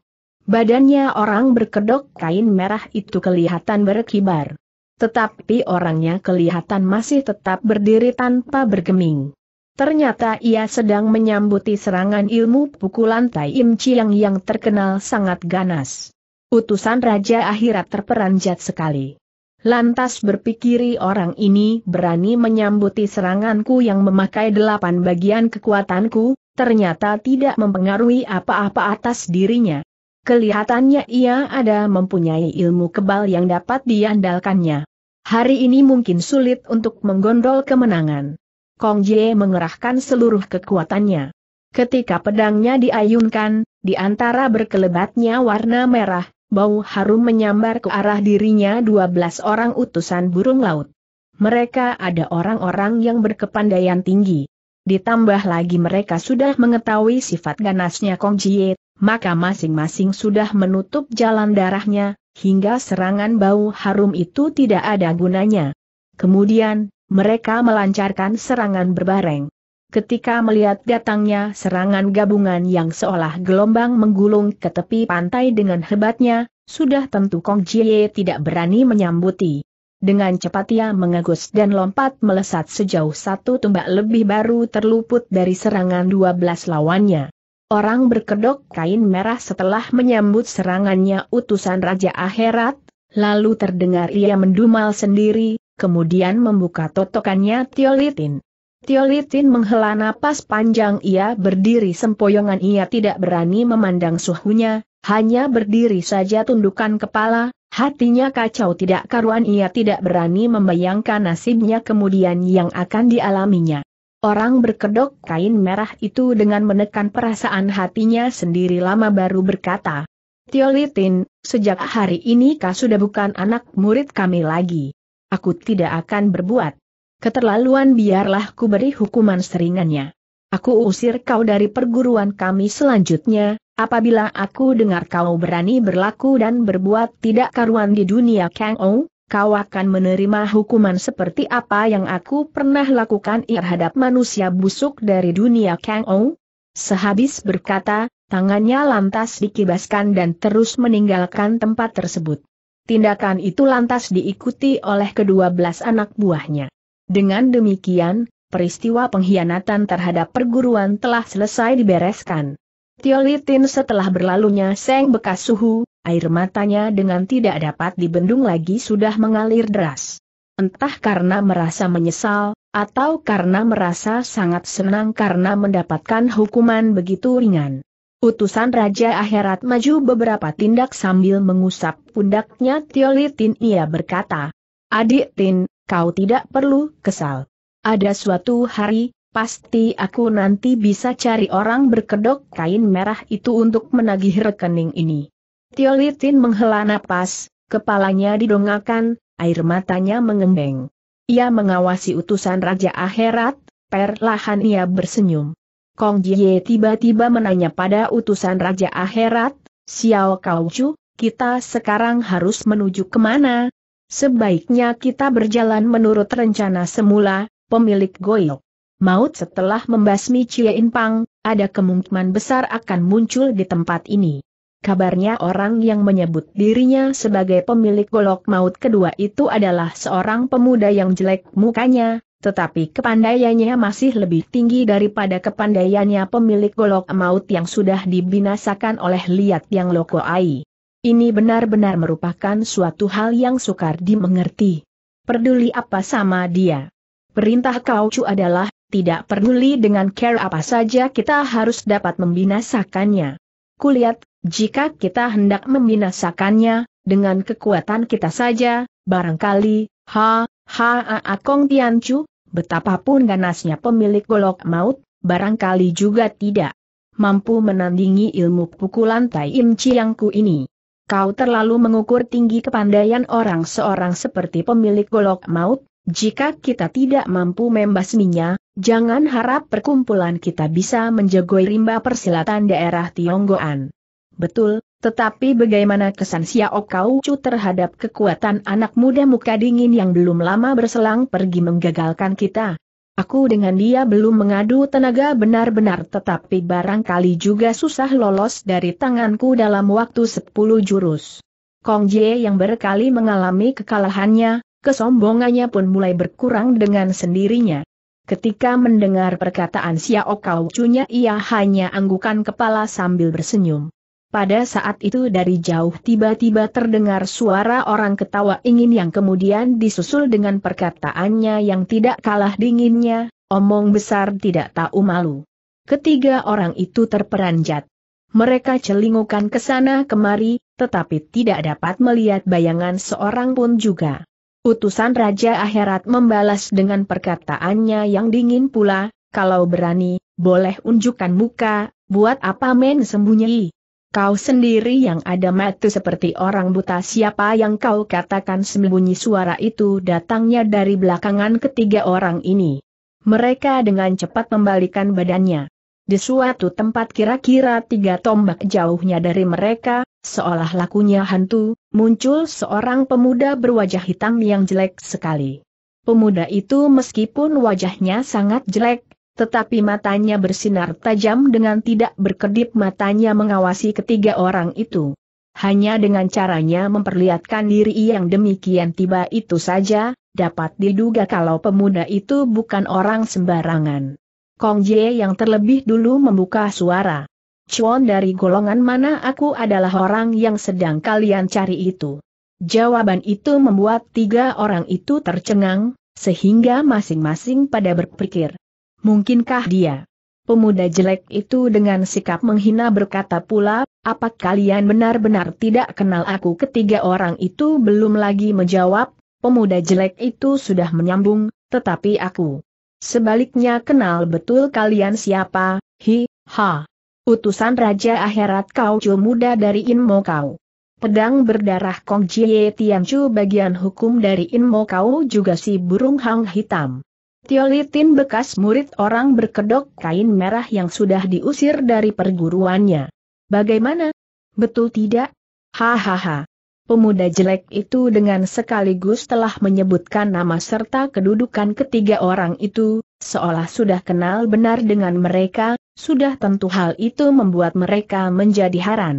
Badannya orang berkedok kain merah itu kelihatan berkibar. Tetapi orangnya kelihatan masih tetap berdiri tanpa bergeming. Ternyata ia sedang menyambuti serangan ilmu pukulan Tai Im Chiang yang terkenal sangat ganas. Utusan Raja Akhirat terperanjat sekali. Lantas berpikiri orang ini berani menyambuti seranganku yang memakai delapan bagian kekuatanku, ternyata tidak mempengaruhi apa-apa atas dirinya. Kelihatannya ia ada mempunyai ilmu kebal yang dapat diandalkannya. Hari ini mungkin sulit untuk menggondol kemenangan. Kong Jie mengerahkan seluruh kekuatannya. Ketika pedangnya diayunkan, di antara berkelebatnya warna merah, bau harum menyambar ke arah dirinya 12 orang utusan burung laut. Mereka ada orang-orang yang berkepandaian tinggi. Ditambah lagi mereka sudah mengetahui sifat ganasnya Kong Jie, maka masing-masing sudah menutup jalan darahnya, hingga serangan bau harum itu tidak ada gunanya. Kemudian, mereka melancarkan serangan berbareng. Ketika melihat datangnya serangan gabungan yang seolah gelombang menggulung ke tepi pantai dengan hebatnya, sudah tentu Kong Jie tidak berani menyambuti. Dengan cepat ia mengagus dan lompat melesat sejauh satu tumbak lebih baru terluput dari serangan 12 lawannya. Orang berkedok kain merah setelah menyambut serangannya utusan Raja Akhirat, lalu terdengar ia mendumal sendiri, kemudian membuka totokannya Tiolitin. Tiolitin menghela napas panjang ia berdiri sempoyongan ia tidak berani memandang suhunya, hanya berdiri saja tundukan kepala, Hatinya kacau tidak karuan ia tidak berani membayangkan nasibnya kemudian yang akan dialaminya. Orang berkedok kain merah itu dengan menekan perasaan hatinya sendiri lama baru berkata, Tiolitin, sejak hari ini kau sudah bukan anak murid kami lagi. Aku tidak akan berbuat. Keterlaluan biarlah ku beri hukuman seringannya. Aku usir kau dari perguruan kami selanjutnya, apabila aku dengar kau berani berlaku dan berbuat tidak karuan di dunia Kang Ou, kau akan menerima hukuman seperti apa yang aku pernah lakukan terhadap manusia busuk dari dunia Kang Ou. Sehabis berkata, tangannya lantas dikibaskan dan terus meninggalkan tempat tersebut. Tindakan itu lantas diikuti oleh kedua belas anak buahnya. Dengan demikian, peristiwa pengkhianatan terhadap perguruan telah selesai dibereskan. Tiolitin setelah berlalunya seng bekas suhu, air matanya dengan tidak dapat dibendung lagi sudah mengalir deras. Entah karena merasa menyesal, atau karena merasa sangat senang karena mendapatkan hukuman begitu ringan. Utusan Raja Akhirat maju beberapa tindak sambil mengusap pundaknya Tiolitin ia berkata, Adik Tin, kau tidak perlu kesal. Ada suatu hari, pasti aku nanti bisa cari orang berkedok kain merah itu untuk menagih rekening ini. Tio Litin menghela napas, kepalanya didongakan, air matanya mengembeng. Ia mengawasi utusan Raja Akhirat, perlahan ia bersenyum. Kong Jie tiba-tiba menanya pada utusan Raja Akhirat, Xiao Kau Chu, kita sekarang harus menuju kemana? Sebaiknya kita berjalan menurut rencana semula, pemilik Goyok. Maut setelah membasmi Cie Pang, ada kemungkinan besar akan muncul di tempat ini. Kabarnya orang yang menyebut dirinya sebagai pemilik golok maut kedua itu adalah seorang pemuda yang jelek mukanya, tetapi kepandaiannya masih lebih tinggi daripada kepandaiannya pemilik golok maut yang sudah dibinasakan oleh Liat Yang Loko Ai. Ini benar-benar merupakan suatu hal yang sukar dimengerti. Peduli apa sama dia? Perintah kau cu adalah, tidak peduli dengan care apa saja kita harus dapat membinasakannya. Kulihat, jika kita hendak membinasakannya, dengan kekuatan kita saja, barangkali, ha, ha, a, Kong Tiancu, betapapun ganasnya pemilik golok maut, barangkali juga tidak mampu menandingi ilmu pukulan Tai Im Chiangku ini. Kau terlalu mengukur tinggi kepandaian orang seorang seperti pemilik golok maut, jika kita tidak mampu membasminya, jangan harap perkumpulan kita bisa menjagoi rimba persilatan daerah Tionggoan. Betul, tetapi bagaimana kesan Xiao Chu terhadap kekuatan anak muda muka dingin yang belum lama berselang pergi menggagalkan kita? Aku dengan dia belum mengadu tenaga benar-benar tetapi barangkali juga susah lolos dari tanganku dalam waktu 10 jurus. Kong Jie yang berkali mengalami kekalahannya, kesombongannya pun mulai berkurang dengan sendirinya. Ketika mendengar perkataan Xiao Kaucunya ia hanya anggukan kepala sambil bersenyum. Pada saat itu dari jauh tiba-tiba terdengar suara orang ketawa ingin yang kemudian disusul dengan perkataannya yang tidak kalah dinginnya, omong besar tidak tahu malu. Ketiga orang itu terperanjat. Mereka celingukan ke sana kemari, tetapi tidak dapat melihat bayangan seorang pun juga. Utusan Raja Akhirat membalas dengan perkataannya yang dingin pula, kalau berani, boleh unjukkan muka, buat apa men sembunyi? Kau sendiri yang ada mati seperti orang buta siapa yang kau katakan sembunyi suara itu datangnya dari belakangan ketiga orang ini. Mereka dengan cepat membalikan badannya. Di suatu tempat kira-kira tiga tombak jauhnya dari mereka, seolah lakunya hantu, muncul seorang pemuda berwajah hitam yang jelek sekali. Pemuda itu meskipun wajahnya sangat jelek, tetapi matanya bersinar tajam dengan tidak berkedip matanya mengawasi ketiga orang itu. Hanya dengan caranya memperlihatkan diri yang demikian tiba itu saja, dapat diduga kalau pemuda itu bukan orang sembarangan. Kong Jie yang terlebih dulu membuka suara. Cuan dari golongan mana aku adalah orang yang sedang kalian cari itu. Jawaban itu membuat tiga orang itu tercengang, sehingga masing-masing pada berpikir. Mungkinkah dia? Pemuda jelek itu dengan sikap menghina berkata pula, apa kalian benar-benar tidak kenal aku ketiga orang itu belum lagi menjawab, pemuda jelek itu sudah menyambung, tetapi aku Sebaliknya kenal betul kalian siapa, hi, ha. Utusan Raja Akhirat Kau cuma muda dari Inmo Kau. Pedang berdarah Kong Jie Tianchu bagian hukum dari Inmo Kau juga si burung hang hitam. Tiolitin bekas murid orang berkedok kain merah yang sudah diusir dari perguruannya. Bagaimana? Betul tidak? Hahaha. Pemuda jelek itu dengan sekaligus telah menyebutkan nama serta kedudukan ketiga orang itu, seolah sudah kenal benar dengan mereka, sudah tentu hal itu membuat mereka menjadi haran.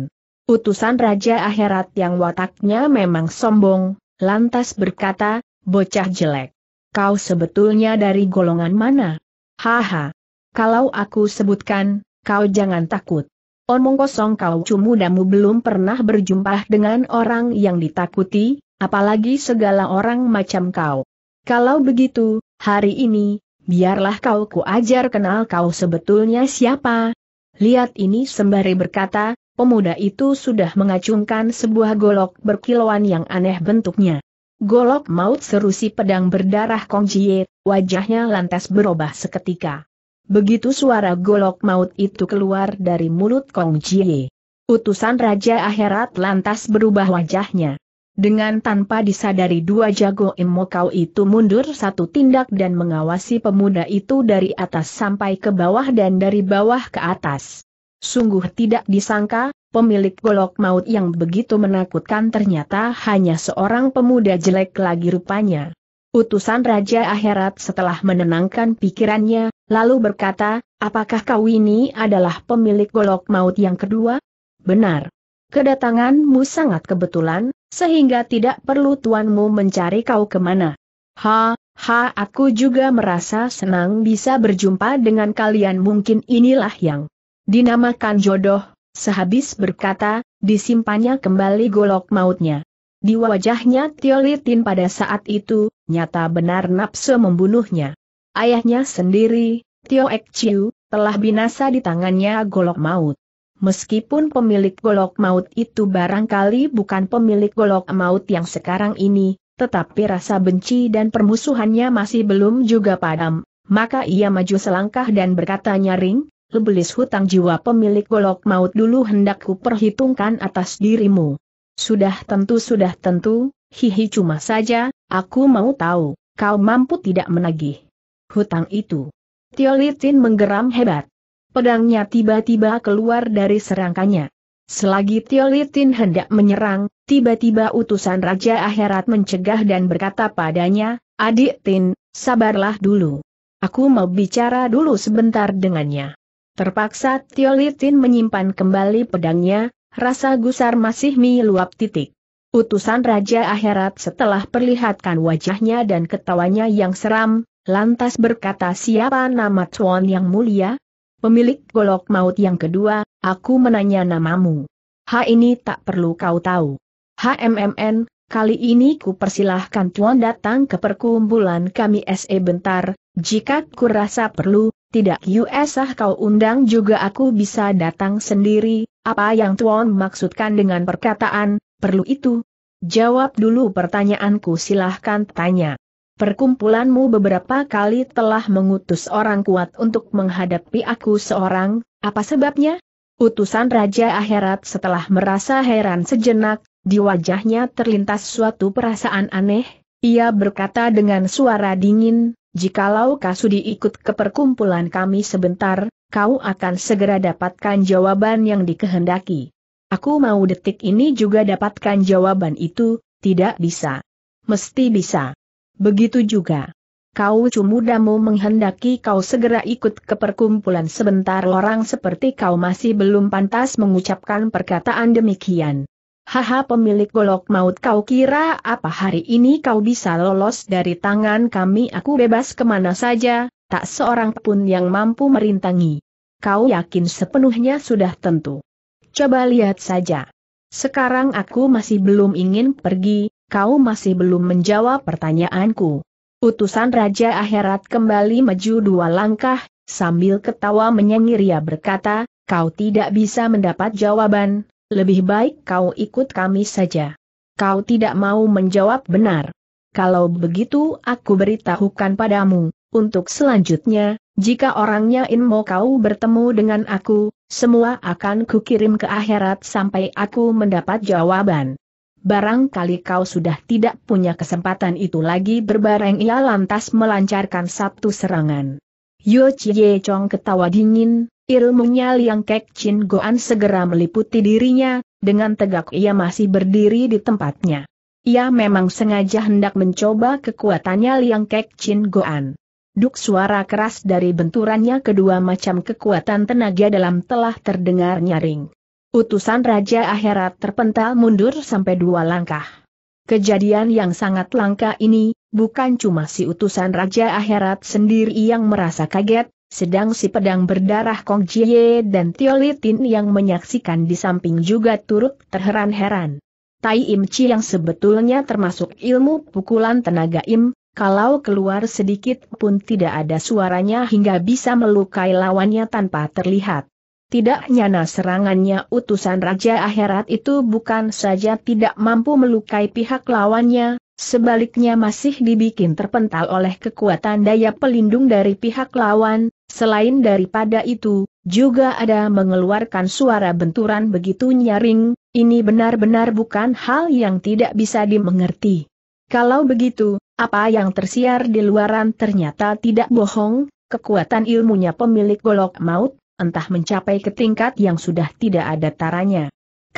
Utusan Raja Akhirat yang wataknya memang sombong, lantas berkata, bocah jelek. Kau sebetulnya dari golongan mana? Haha. Kalau aku sebutkan, kau jangan takut. Omong kosong kau cumudamu belum pernah berjumpa dengan orang yang ditakuti, apalagi segala orang macam kau. Kalau begitu, hari ini, biarlah kau kuajar kenal kau sebetulnya siapa. Lihat ini sembari berkata, pemuda itu sudah mengacungkan sebuah golok berkilauan yang aneh bentuknya. Golok maut serusi pedang berdarah Kong Jie, wajahnya lantas berubah seketika. Begitu suara golok maut itu keluar dari mulut Kong Jie. Utusan Raja Akhirat lantas berubah wajahnya. Dengan tanpa disadari dua jago imokau itu mundur satu tindak dan mengawasi pemuda itu dari atas sampai ke bawah dan dari bawah ke atas. Sungguh tidak disangka, pemilik golok maut yang begitu menakutkan ternyata hanya seorang pemuda jelek lagi rupanya utusan Raja Akhirat setelah menenangkan pikirannya, lalu berkata, apakah kau ini adalah pemilik golok maut yang kedua? Benar. Kedatanganmu sangat kebetulan, sehingga tidak perlu tuanmu mencari kau kemana. Ha, ha aku juga merasa senang bisa berjumpa dengan kalian mungkin inilah yang dinamakan jodoh, sehabis berkata, disimpannya kembali golok mautnya. Di wajahnya Tiolitin pada saat itu, nyata benar nafsu membunuhnya. Ayahnya sendiri, Tio Ek Chiu, telah binasa di tangannya golok maut. Meskipun pemilik golok maut itu barangkali bukan pemilik golok maut yang sekarang ini, tetapi rasa benci dan permusuhannya masih belum juga padam, maka ia maju selangkah dan berkata nyaring, lebelis hutang jiwa pemilik golok maut dulu hendakku perhitungkan atas dirimu. Sudah tentu sudah tentu, Hihi cuma saja, aku mau tahu, kau mampu tidak menagih. Hutang itu. Tiolitin menggeram hebat. Pedangnya tiba-tiba keluar dari serangkanya. Selagi Tiolitin hendak menyerang, tiba-tiba utusan Raja Akhirat mencegah dan berkata padanya, Adik Tin, sabarlah dulu. Aku mau bicara dulu sebentar dengannya. Terpaksa Tiolitin menyimpan kembali pedangnya, rasa gusar masih meluap titik. Utusan Raja Akhirat setelah perlihatkan wajahnya dan ketawanya yang seram, lantas berkata siapa nama Tuan yang mulia? Pemilik golok maut yang kedua, aku menanya namamu. Ha ini tak perlu kau tahu. HMMN, kali ini ku persilahkan Tuan datang ke perkumpulan kami SE bentar, jika ku rasa perlu, tidak usah kau undang juga aku bisa datang sendiri, apa yang Tuan maksudkan dengan perkataan, perlu itu, Jawab dulu pertanyaanku silahkan tanya. Perkumpulanmu beberapa kali telah mengutus orang kuat untuk menghadapi aku seorang, apa sebabnya? Utusan Raja Akhirat setelah merasa heran sejenak, di wajahnya terlintas suatu perasaan aneh, ia berkata dengan suara dingin, Jikalau Kasudi ikut ke perkumpulan kami sebentar, kau akan segera dapatkan jawaban yang dikehendaki. Aku mau detik ini juga dapatkan jawaban itu, tidak bisa. Mesti bisa. Begitu juga. Kau cumudamu menghendaki kau segera ikut ke perkumpulan sebentar orang seperti kau masih belum pantas mengucapkan perkataan demikian. Haha pemilik golok maut kau kira apa hari ini kau bisa lolos dari tangan kami aku bebas kemana saja, tak seorang pun yang mampu merintangi. Kau yakin sepenuhnya sudah tentu. Coba lihat saja. Sekarang aku masih belum ingin pergi, kau masih belum menjawab pertanyaanku. Utusan Raja Akhirat kembali maju dua langkah, sambil ketawa menyengir ia berkata, kau tidak bisa mendapat jawaban, lebih baik kau ikut kami saja. Kau tidak mau menjawab benar. Kalau begitu aku beritahukan padamu, untuk selanjutnya, jika orangnya in mau kau bertemu dengan aku, semua akan kukirim ke akhirat sampai aku mendapat jawaban. Barangkali kau sudah tidak punya kesempatan itu lagi berbareng ia lantas melancarkan satu serangan. Yo Chie Chong ketawa dingin, ilmunya Liang Kek Chin Goan segera meliputi dirinya, dengan tegak ia masih berdiri di tempatnya. Ia memang sengaja hendak mencoba kekuatannya Liang Kek Chin Goan. Duk suara keras dari benturannya kedua macam kekuatan tenaga dalam telah terdengar nyaring. Utusan Raja Akhirat terpental mundur sampai dua langkah. Kejadian yang sangat langka ini, bukan cuma si utusan Raja Akhirat sendiri yang merasa kaget, sedang si pedang berdarah Kong Jie dan Litin yang menyaksikan di samping juga turut terheran-heran. Tai Im Chi yang sebetulnya termasuk ilmu pukulan tenaga Im, kalau keluar sedikit pun tidak ada suaranya hingga bisa melukai lawannya tanpa terlihat. Tidak nyana serangannya utusan Raja Akhirat itu bukan saja tidak mampu melukai pihak lawannya, sebaliknya masih dibikin terpental oleh kekuatan daya pelindung dari pihak lawan, selain daripada itu, juga ada mengeluarkan suara benturan begitu nyaring, ini benar-benar bukan hal yang tidak bisa dimengerti. Kalau begitu, apa yang tersiar di luaran ternyata tidak bohong, kekuatan ilmunya pemilik golok maut, entah mencapai ke tingkat yang sudah tidak ada taranya.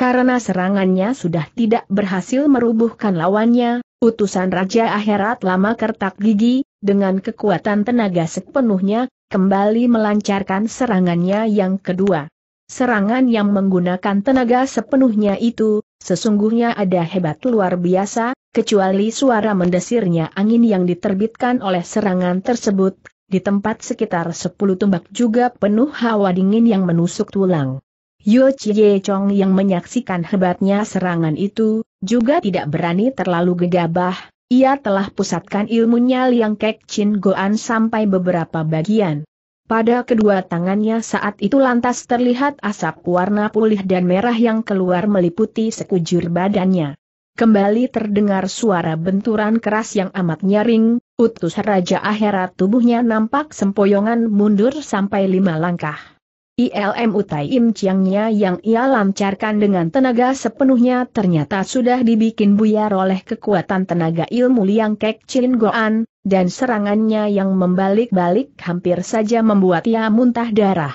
Karena serangannya sudah tidak berhasil merubuhkan lawannya, utusan Raja Akhirat lama kertak gigi, dengan kekuatan tenaga sepenuhnya, kembali melancarkan serangannya yang kedua. Serangan yang menggunakan tenaga sepenuhnya itu, sesungguhnya ada hebat luar biasa, kecuali suara mendesirnya angin yang diterbitkan oleh serangan tersebut, di tempat sekitar sepuluh tumbak juga penuh hawa dingin yang menusuk tulang. Yo Chie Chong yang menyaksikan hebatnya serangan itu, juga tidak berani terlalu gegabah, ia telah pusatkan ilmunya Liang Kek Chin Goan sampai beberapa bagian. Pada kedua tangannya saat itu lantas terlihat asap warna pulih dan merah yang keluar meliputi sekujur badannya. Kembali terdengar suara benturan keras yang amat nyaring, utus Raja Akhirat tubuhnya nampak sempoyongan mundur sampai lima langkah. ILM Utai Im Chiangnya yang ia lancarkan dengan tenaga sepenuhnya ternyata sudah dibikin buyar oleh kekuatan tenaga ilmu Liang Kek Chin Goan, dan serangannya yang membalik-balik hampir saja membuat ia muntah darah.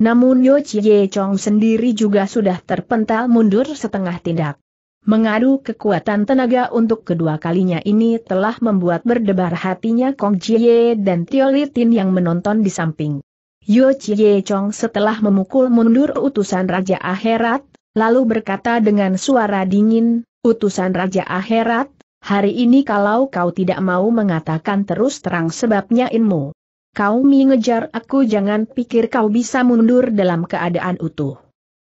Namun Yo Chie Chong sendiri juga sudah terpental mundur setengah tindak. Mengadu kekuatan tenaga untuk kedua kalinya ini telah membuat berdebar hatinya Kong Jie dan Tio Litin yang menonton di samping. Yo Chie Chong setelah memukul mundur utusan Raja Akhirat, lalu berkata dengan suara dingin, utusan Raja Akhirat, hari ini kalau kau tidak mau mengatakan terus terang sebabnya ilmu. Kau mengejar aku jangan pikir kau bisa mundur dalam keadaan utuh.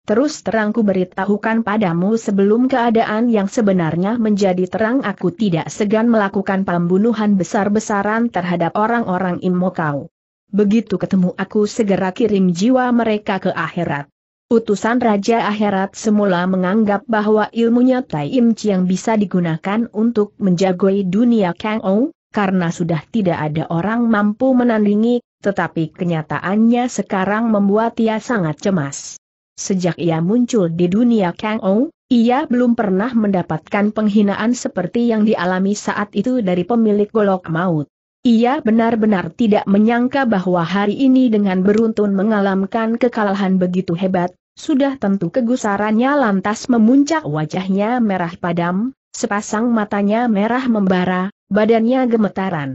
Terus terang ku beritahukan padamu sebelum keadaan yang sebenarnya menjadi terang aku tidak segan melakukan pembunuhan besar-besaran terhadap orang-orang ilmu kau. Begitu ketemu aku segera kirim jiwa mereka ke akhirat. Utusan Raja Akhirat semula menganggap bahwa ilmunya Tai Im Chiang bisa digunakan untuk menjagoi dunia Kang Ou, karena sudah tidak ada orang mampu menandingi, tetapi kenyataannya sekarang membuat ia sangat cemas. Sejak ia muncul di dunia Kang Ou, ia belum pernah mendapatkan penghinaan seperti yang dialami saat itu dari pemilik golok maut. Ia benar-benar tidak menyangka bahwa hari ini dengan beruntun mengalamkan kekalahan begitu hebat, sudah tentu kegusarannya lantas memuncak wajahnya merah padam, sepasang matanya merah membara, badannya gemetaran.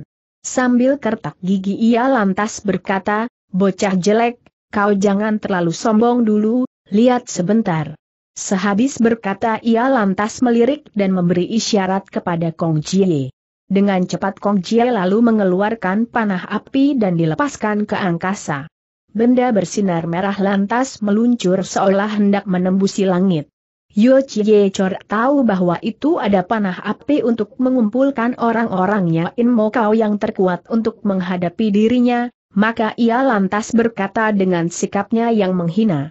Sambil kertak gigi ia lantas berkata, bocah jelek, kau jangan terlalu sombong dulu, lihat sebentar. Sehabis berkata ia lantas melirik dan memberi isyarat kepada Kong Jie. Dengan cepat Kong Jie lalu mengeluarkan panah api dan dilepaskan ke angkasa. Benda bersinar merah lantas meluncur seolah hendak menembusi langit. Yo Chie Chor tahu bahwa itu ada panah api untuk mengumpulkan orang-orangnya In Mo Kau yang terkuat untuk menghadapi dirinya, maka ia lantas berkata dengan sikapnya yang menghina.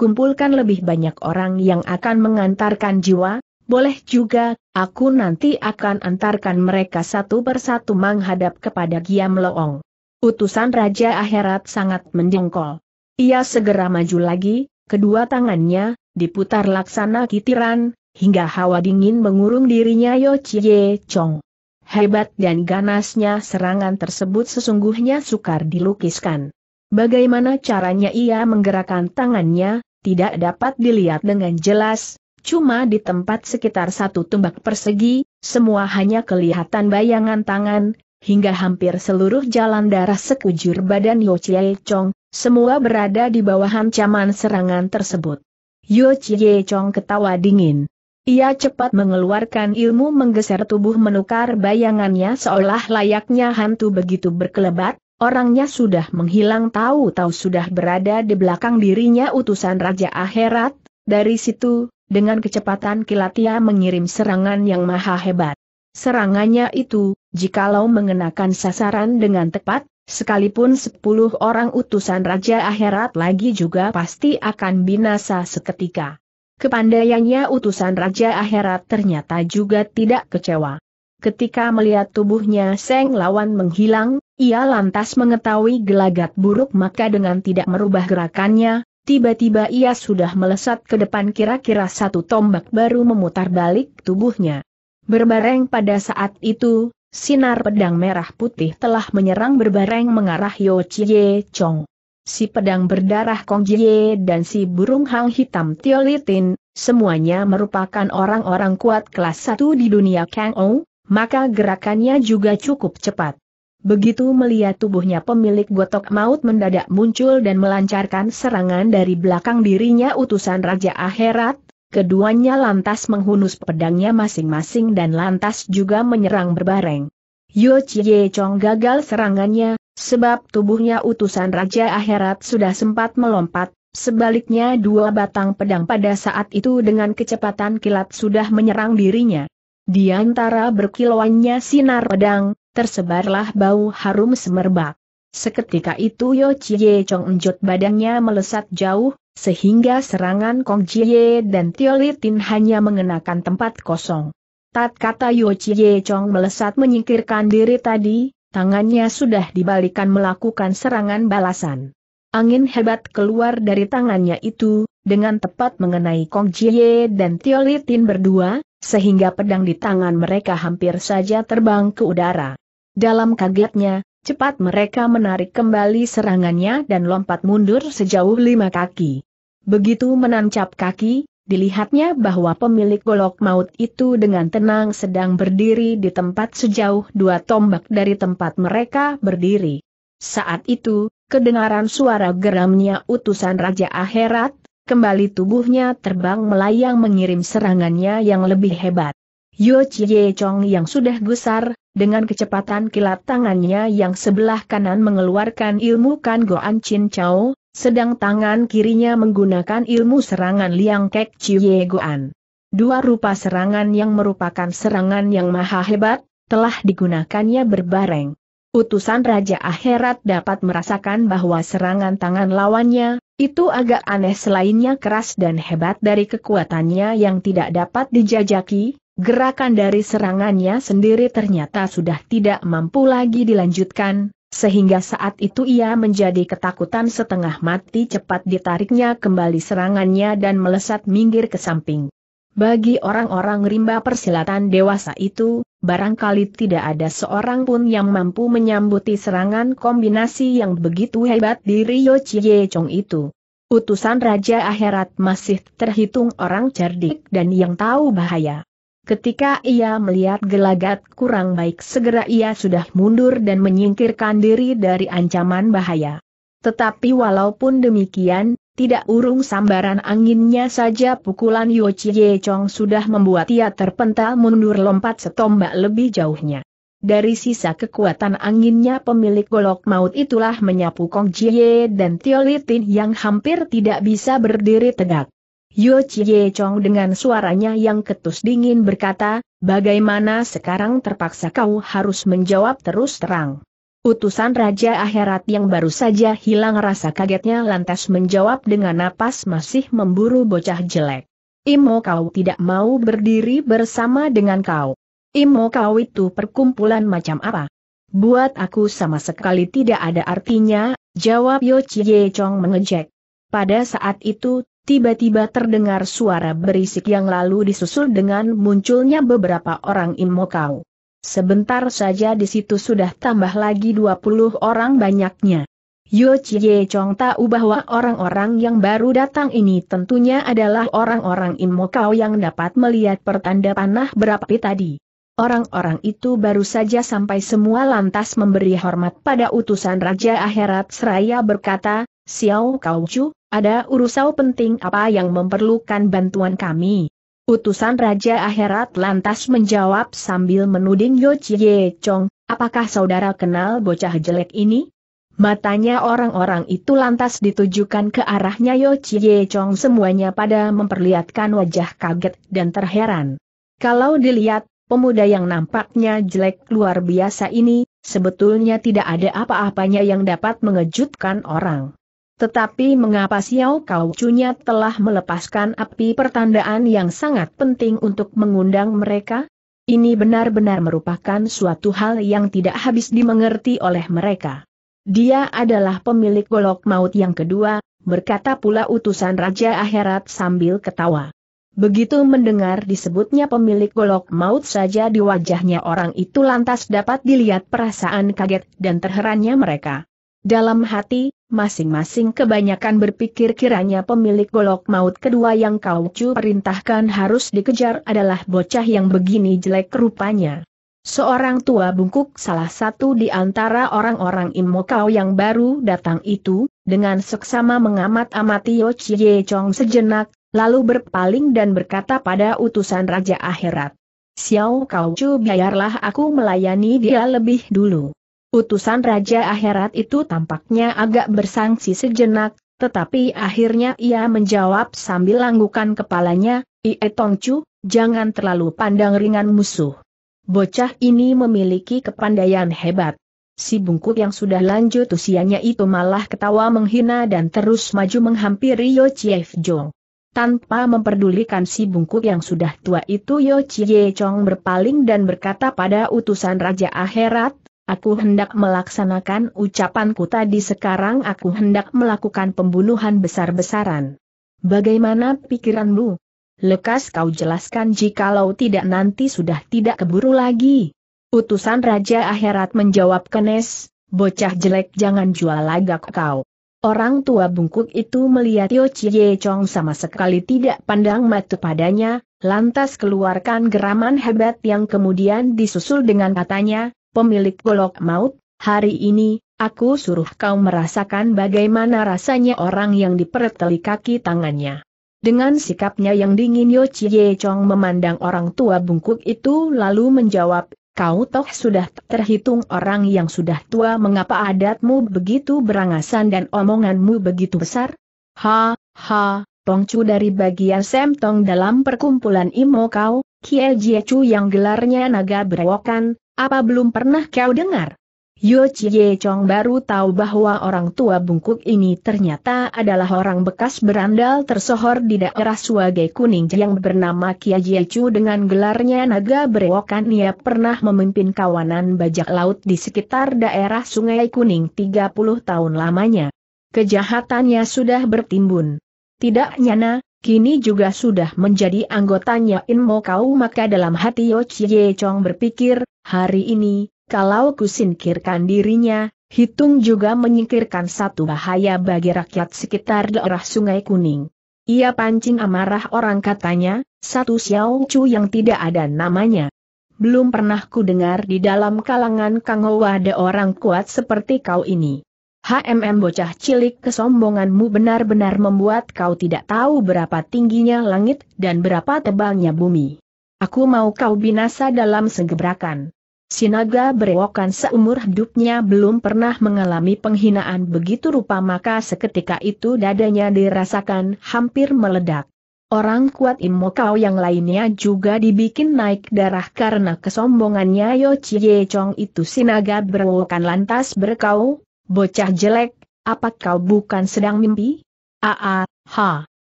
Kumpulkan lebih banyak orang yang akan mengantarkan jiwa, boleh juga, aku nanti akan antarkan mereka satu persatu menghadap kepada Giam Loong. Utusan Raja Akhirat sangat mendengkol. Ia segera maju lagi, kedua tangannya, diputar laksana kitiran, hingga hawa dingin mengurung dirinya Yo Chie Chong. Hebat dan ganasnya serangan tersebut sesungguhnya sukar dilukiskan. Bagaimana caranya ia menggerakkan tangannya, tidak dapat dilihat dengan jelas, Cuma di tempat sekitar satu tumbak persegi, semua hanya kelihatan bayangan tangan, hingga hampir seluruh jalan darah sekujur badan Yo Chie Chong, semua berada di bawah ancaman serangan tersebut. Yo Chie Chong ketawa dingin. Ia cepat mengeluarkan ilmu menggeser tubuh menukar bayangannya seolah layaknya hantu begitu berkelebat, orangnya sudah menghilang tahu-tahu sudah berada di belakang dirinya utusan Raja Akhirat, dari situ dengan kecepatan kilat ia mengirim serangan yang maha hebat. Serangannya itu, jikalau mengenakan sasaran dengan tepat, sekalipun sepuluh orang utusan Raja Akhirat lagi juga pasti akan binasa seketika. Kepandaiannya utusan Raja Akhirat ternyata juga tidak kecewa. Ketika melihat tubuhnya Seng Lawan menghilang, ia lantas mengetahui gelagat buruk maka dengan tidak merubah gerakannya, Tiba-tiba ia sudah melesat ke depan kira-kira satu tombak baru memutar balik tubuhnya. Berbareng pada saat itu, sinar pedang merah putih telah menyerang berbareng mengarah Yo Chie Chong. Si pedang berdarah Kong Jie dan si burung hang hitam Tiolitin, semuanya merupakan orang-orang kuat kelas satu di dunia Kang Ou, maka gerakannya juga cukup cepat. Begitu melihat tubuhnya pemilik gotok maut mendadak muncul dan melancarkan serangan dari belakang dirinya utusan Raja Akhirat, keduanya lantas menghunus pedangnya masing-masing dan lantas juga menyerang berbareng. Yo Chie Chong gagal serangannya, sebab tubuhnya utusan Raja Akhirat sudah sempat melompat, sebaliknya dua batang pedang pada saat itu dengan kecepatan kilat sudah menyerang dirinya. Di antara berkilauannya sinar pedang, tersebarlah bau harum semerbak. Seketika itu Yo Chie Chong unjut badannya melesat jauh, sehingga serangan Kong Chie dan Tio Tiolitin hanya mengenakan tempat kosong. Tat kata Yo Chie Chong melesat menyingkirkan diri tadi, tangannya sudah dibalikan melakukan serangan balasan. Angin hebat keluar dari tangannya itu, dengan tepat mengenai Kong Jie dan Tio Tiolitin berdua, sehingga pedang di tangan mereka hampir saja terbang ke udara. Dalam kagetnya, cepat mereka menarik kembali serangannya dan lompat mundur sejauh lima kaki. Begitu menancap kaki, dilihatnya bahwa pemilik golok maut itu dengan tenang sedang berdiri di tempat sejauh dua tombak dari tempat mereka berdiri. Saat itu, kedengaran suara geramnya utusan Raja Akhirat, kembali tubuhnya terbang melayang mengirim serangannya yang lebih hebat. Yo Chie Chong yang sudah gusar, dengan kecepatan kilat tangannya yang sebelah kanan mengeluarkan ilmu Kan Goan Chin Chao, sedang tangan kirinya menggunakan ilmu serangan Liang Kek Chie Goan. Dua rupa serangan yang merupakan serangan yang maha hebat, telah digunakannya berbareng. Utusan Raja Akhirat dapat merasakan bahwa serangan tangan lawannya, itu agak aneh selainnya keras dan hebat dari kekuatannya yang tidak dapat dijajaki, Gerakan dari serangannya sendiri ternyata sudah tidak mampu lagi dilanjutkan, sehingga saat itu ia menjadi ketakutan setengah mati cepat ditariknya kembali serangannya dan melesat minggir ke samping. Bagi orang-orang rimba persilatan dewasa itu, barangkali tidak ada seorang pun yang mampu menyambuti serangan kombinasi yang begitu hebat di Rio Chie Chong itu. Utusan Raja Akhirat masih terhitung orang cerdik dan yang tahu bahaya. Ketika ia melihat gelagat kurang baik segera ia sudah mundur dan menyingkirkan diri dari ancaman bahaya. Tetapi walaupun demikian, tidak urung sambaran anginnya saja pukulan Yo Chie Chong sudah membuat ia terpental mundur lompat setombak lebih jauhnya. Dari sisa kekuatan anginnya pemilik golok maut itulah menyapu Kong Jie dan Tiolitin yang hampir tidak bisa berdiri tegak. Yo Chie Chong dengan suaranya yang ketus dingin berkata, bagaimana sekarang terpaksa kau harus menjawab terus terang. Utusan Raja Akhirat yang baru saja hilang rasa kagetnya lantas menjawab dengan napas masih memburu bocah jelek. Imo kau tidak mau berdiri bersama dengan kau. Imo kau itu perkumpulan macam apa? Buat aku sama sekali tidak ada artinya, jawab Yo Chie Chong mengejek. Pada saat itu tiba-tiba terdengar suara berisik yang lalu disusul dengan munculnya beberapa orang imokau. Sebentar saja di situ sudah tambah lagi 20 orang banyaknya. Yo Chie Chong tahu bahwa orang-orang yang baru datang ini tentunya adalah orang-orang Imokau yang dapat melihat pertanda panah berapi tadi. Orang-orang itu baru saja sampai semua lantas memberi hormat pada utusan Raja Akhirat Seraya berkata, Xiao Kau Chu, ada urusan penting apa yang memerlukan bantuan kami? Utusan Raja Akhirat lantas menjawab sambil menuding Yo Chie Chong, apakah saudara kenal bocah jelek ini? Matanya orang-orang itu lantas ditujukan ke arahnya Yo Chie Chong semuanya pada memperlihatkan wajah kaget dan terheran. Kalau dilihat, pemuda yang nampaknya jelek luar biasa ini, sebetulnya tidak ada apa-apanya yang dapat mengejutkan orang. Tetapi mengapa Xiao Kau Cunya telah melepaskan api pertandaan yang sangat penting untuk mengundang mereka? Ini benar-benar merupakan suatu hal yang tidak habis dimengerti oleh mereka. Dia adalah pemilik golok maut yang kedua, berkata pula utusan Raja Akhirat sambil ketawa. Begitu mendengar disebutnya pemilik golok maut saja di wajahnya orang itu lantas dapat dilihat perasaan kaget dan terherannya mereka. Dalam hati, masing-masing kebanyakan berpikir kiranya pemilik golok maut kedua yang kau cu perintahkan harus dikejar adalah bocah yang begini jelek rupanya. Seorang tua bungkuk salah satu di antara orang-orang Imokau yang baru datang itu, dengan seksama mengamat-amati Yo Chie Chong sejenak, lalu berpaling dan berkata pada utusan Raja Akhirat. Xiao Kau Chu biarlah aku melayani dia lebih dulu. Utusan Raja Akhirat itu tampaknya agak bersangsi sejenak, tetapi akhirnya ia menjawab sambil langgukan kepalanya, Ie Tongcu, jangan terlalu pandang ringan musuh. Bocah ini memiliki kepandaian hebat. Si bungkuk yang sudah lanjut usianya itu malah ketawa menghina dan terus maju menghampiri Yo Chief Jong. Tanpa memperdulikan si bungkuk yang sudah tua itu Yo Chie Chong berpaling dan berkata pada utusan Raja Akhirat, Aku hendak melaksanakan ucapanku tadi sekarang aku hendak melakukan pembunuhan besar-besaran. Bagaimana pikiranmu? Lekas kau jelaskan jikalau tidak nanti sudah tidak keburu lagi. Utusan Raja Akhirat menjawab Kenes, bocah jelek jangan jual lagak kau. Orang tua bungkuk itu melihat Yo Chie Chong sama sekali tidak pandang mata padanya, lantas keluarkan geraman hebat yang kemudian disusul dengan katanya, pemilik golok maut, hari ini, aku suruh kau merasakan bagaimana rasanya orang yang dipereteli kaki tangannya. Dengan sikapnya yang dingin Yo Chie Chong memandang orang tua bungkuk itu lalu menjawab, kau toh sudah terhitung orang yang sudah tua mengapa adatmu begitu berangasan dan omonganmu begitu besar? Ha, ha, Tongcu dari bagian Semtong dalam perkumpulan Imo kau, Kie Jie Chu yang gelarnya naga Berwokan. Apa belum pernah kau dengar? Yo Chie Chong baru tahu bahwa orang tua bungkuk ini ternyata adalah orang bekas berandal tersohor di daerah Suagai Kuning yang bernama Kia Jie Chu dengan gelarnya naga berewokan ia pernah memimpin kawanan bajak laut di sekitar daerah Sungai Kuning 30 tahun lamanya. Kejahatannya sudah bertimbun. Tidak nyana, kini juga sudah menjadi anggotanya Inmo Kau maka dalam hati Yo Chie Chong berpikir, Hari ini, kalau kusingkirkan dirinya, hitung juga menyingkirkan satu bahaya bagi rakyat sekitar daerah Sungai Kuning. Ia pancing amarah orang katanya, satu Xiao Chu yang tidak ada namanya. Belum pernah ku dengar di dalam kalangan Kang ada orang kuat seperti kau ini. HMM bocah cilik kesombonganmu benar-benar membuat kau tidak tahu berapa tingginya langit dan berapa tebalnya bumi. Aku mau kau binasa dalam segebrakan. Sinaga berewokan seumur hidupnya belum pernah mengalami penghinaan begitu rupa maka seketika itu dadanya dirasakan hampir meledak. Orang kuat Imokau yang lainnya juga dibikin naik darah karena kesombongannya Yo Chie Chong itu Sinaga berewokan lantas berkau, bocah jelek, apa kau bukan sedang mimpi? Aa, ha.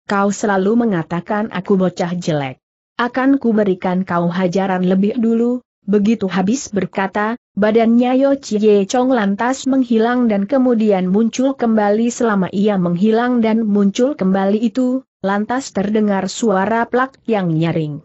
Kau selalu mengatakan aku bocah jelek. Akan kuberikan kau hajaran lebih dulu, Begitu habis berkata, badannya Yo Chie Chong lantas menghilang dan kemudian muncul kembali selama ia menghilang dan muncul kembali itu, lantas terdengar suara plak yang nyaring.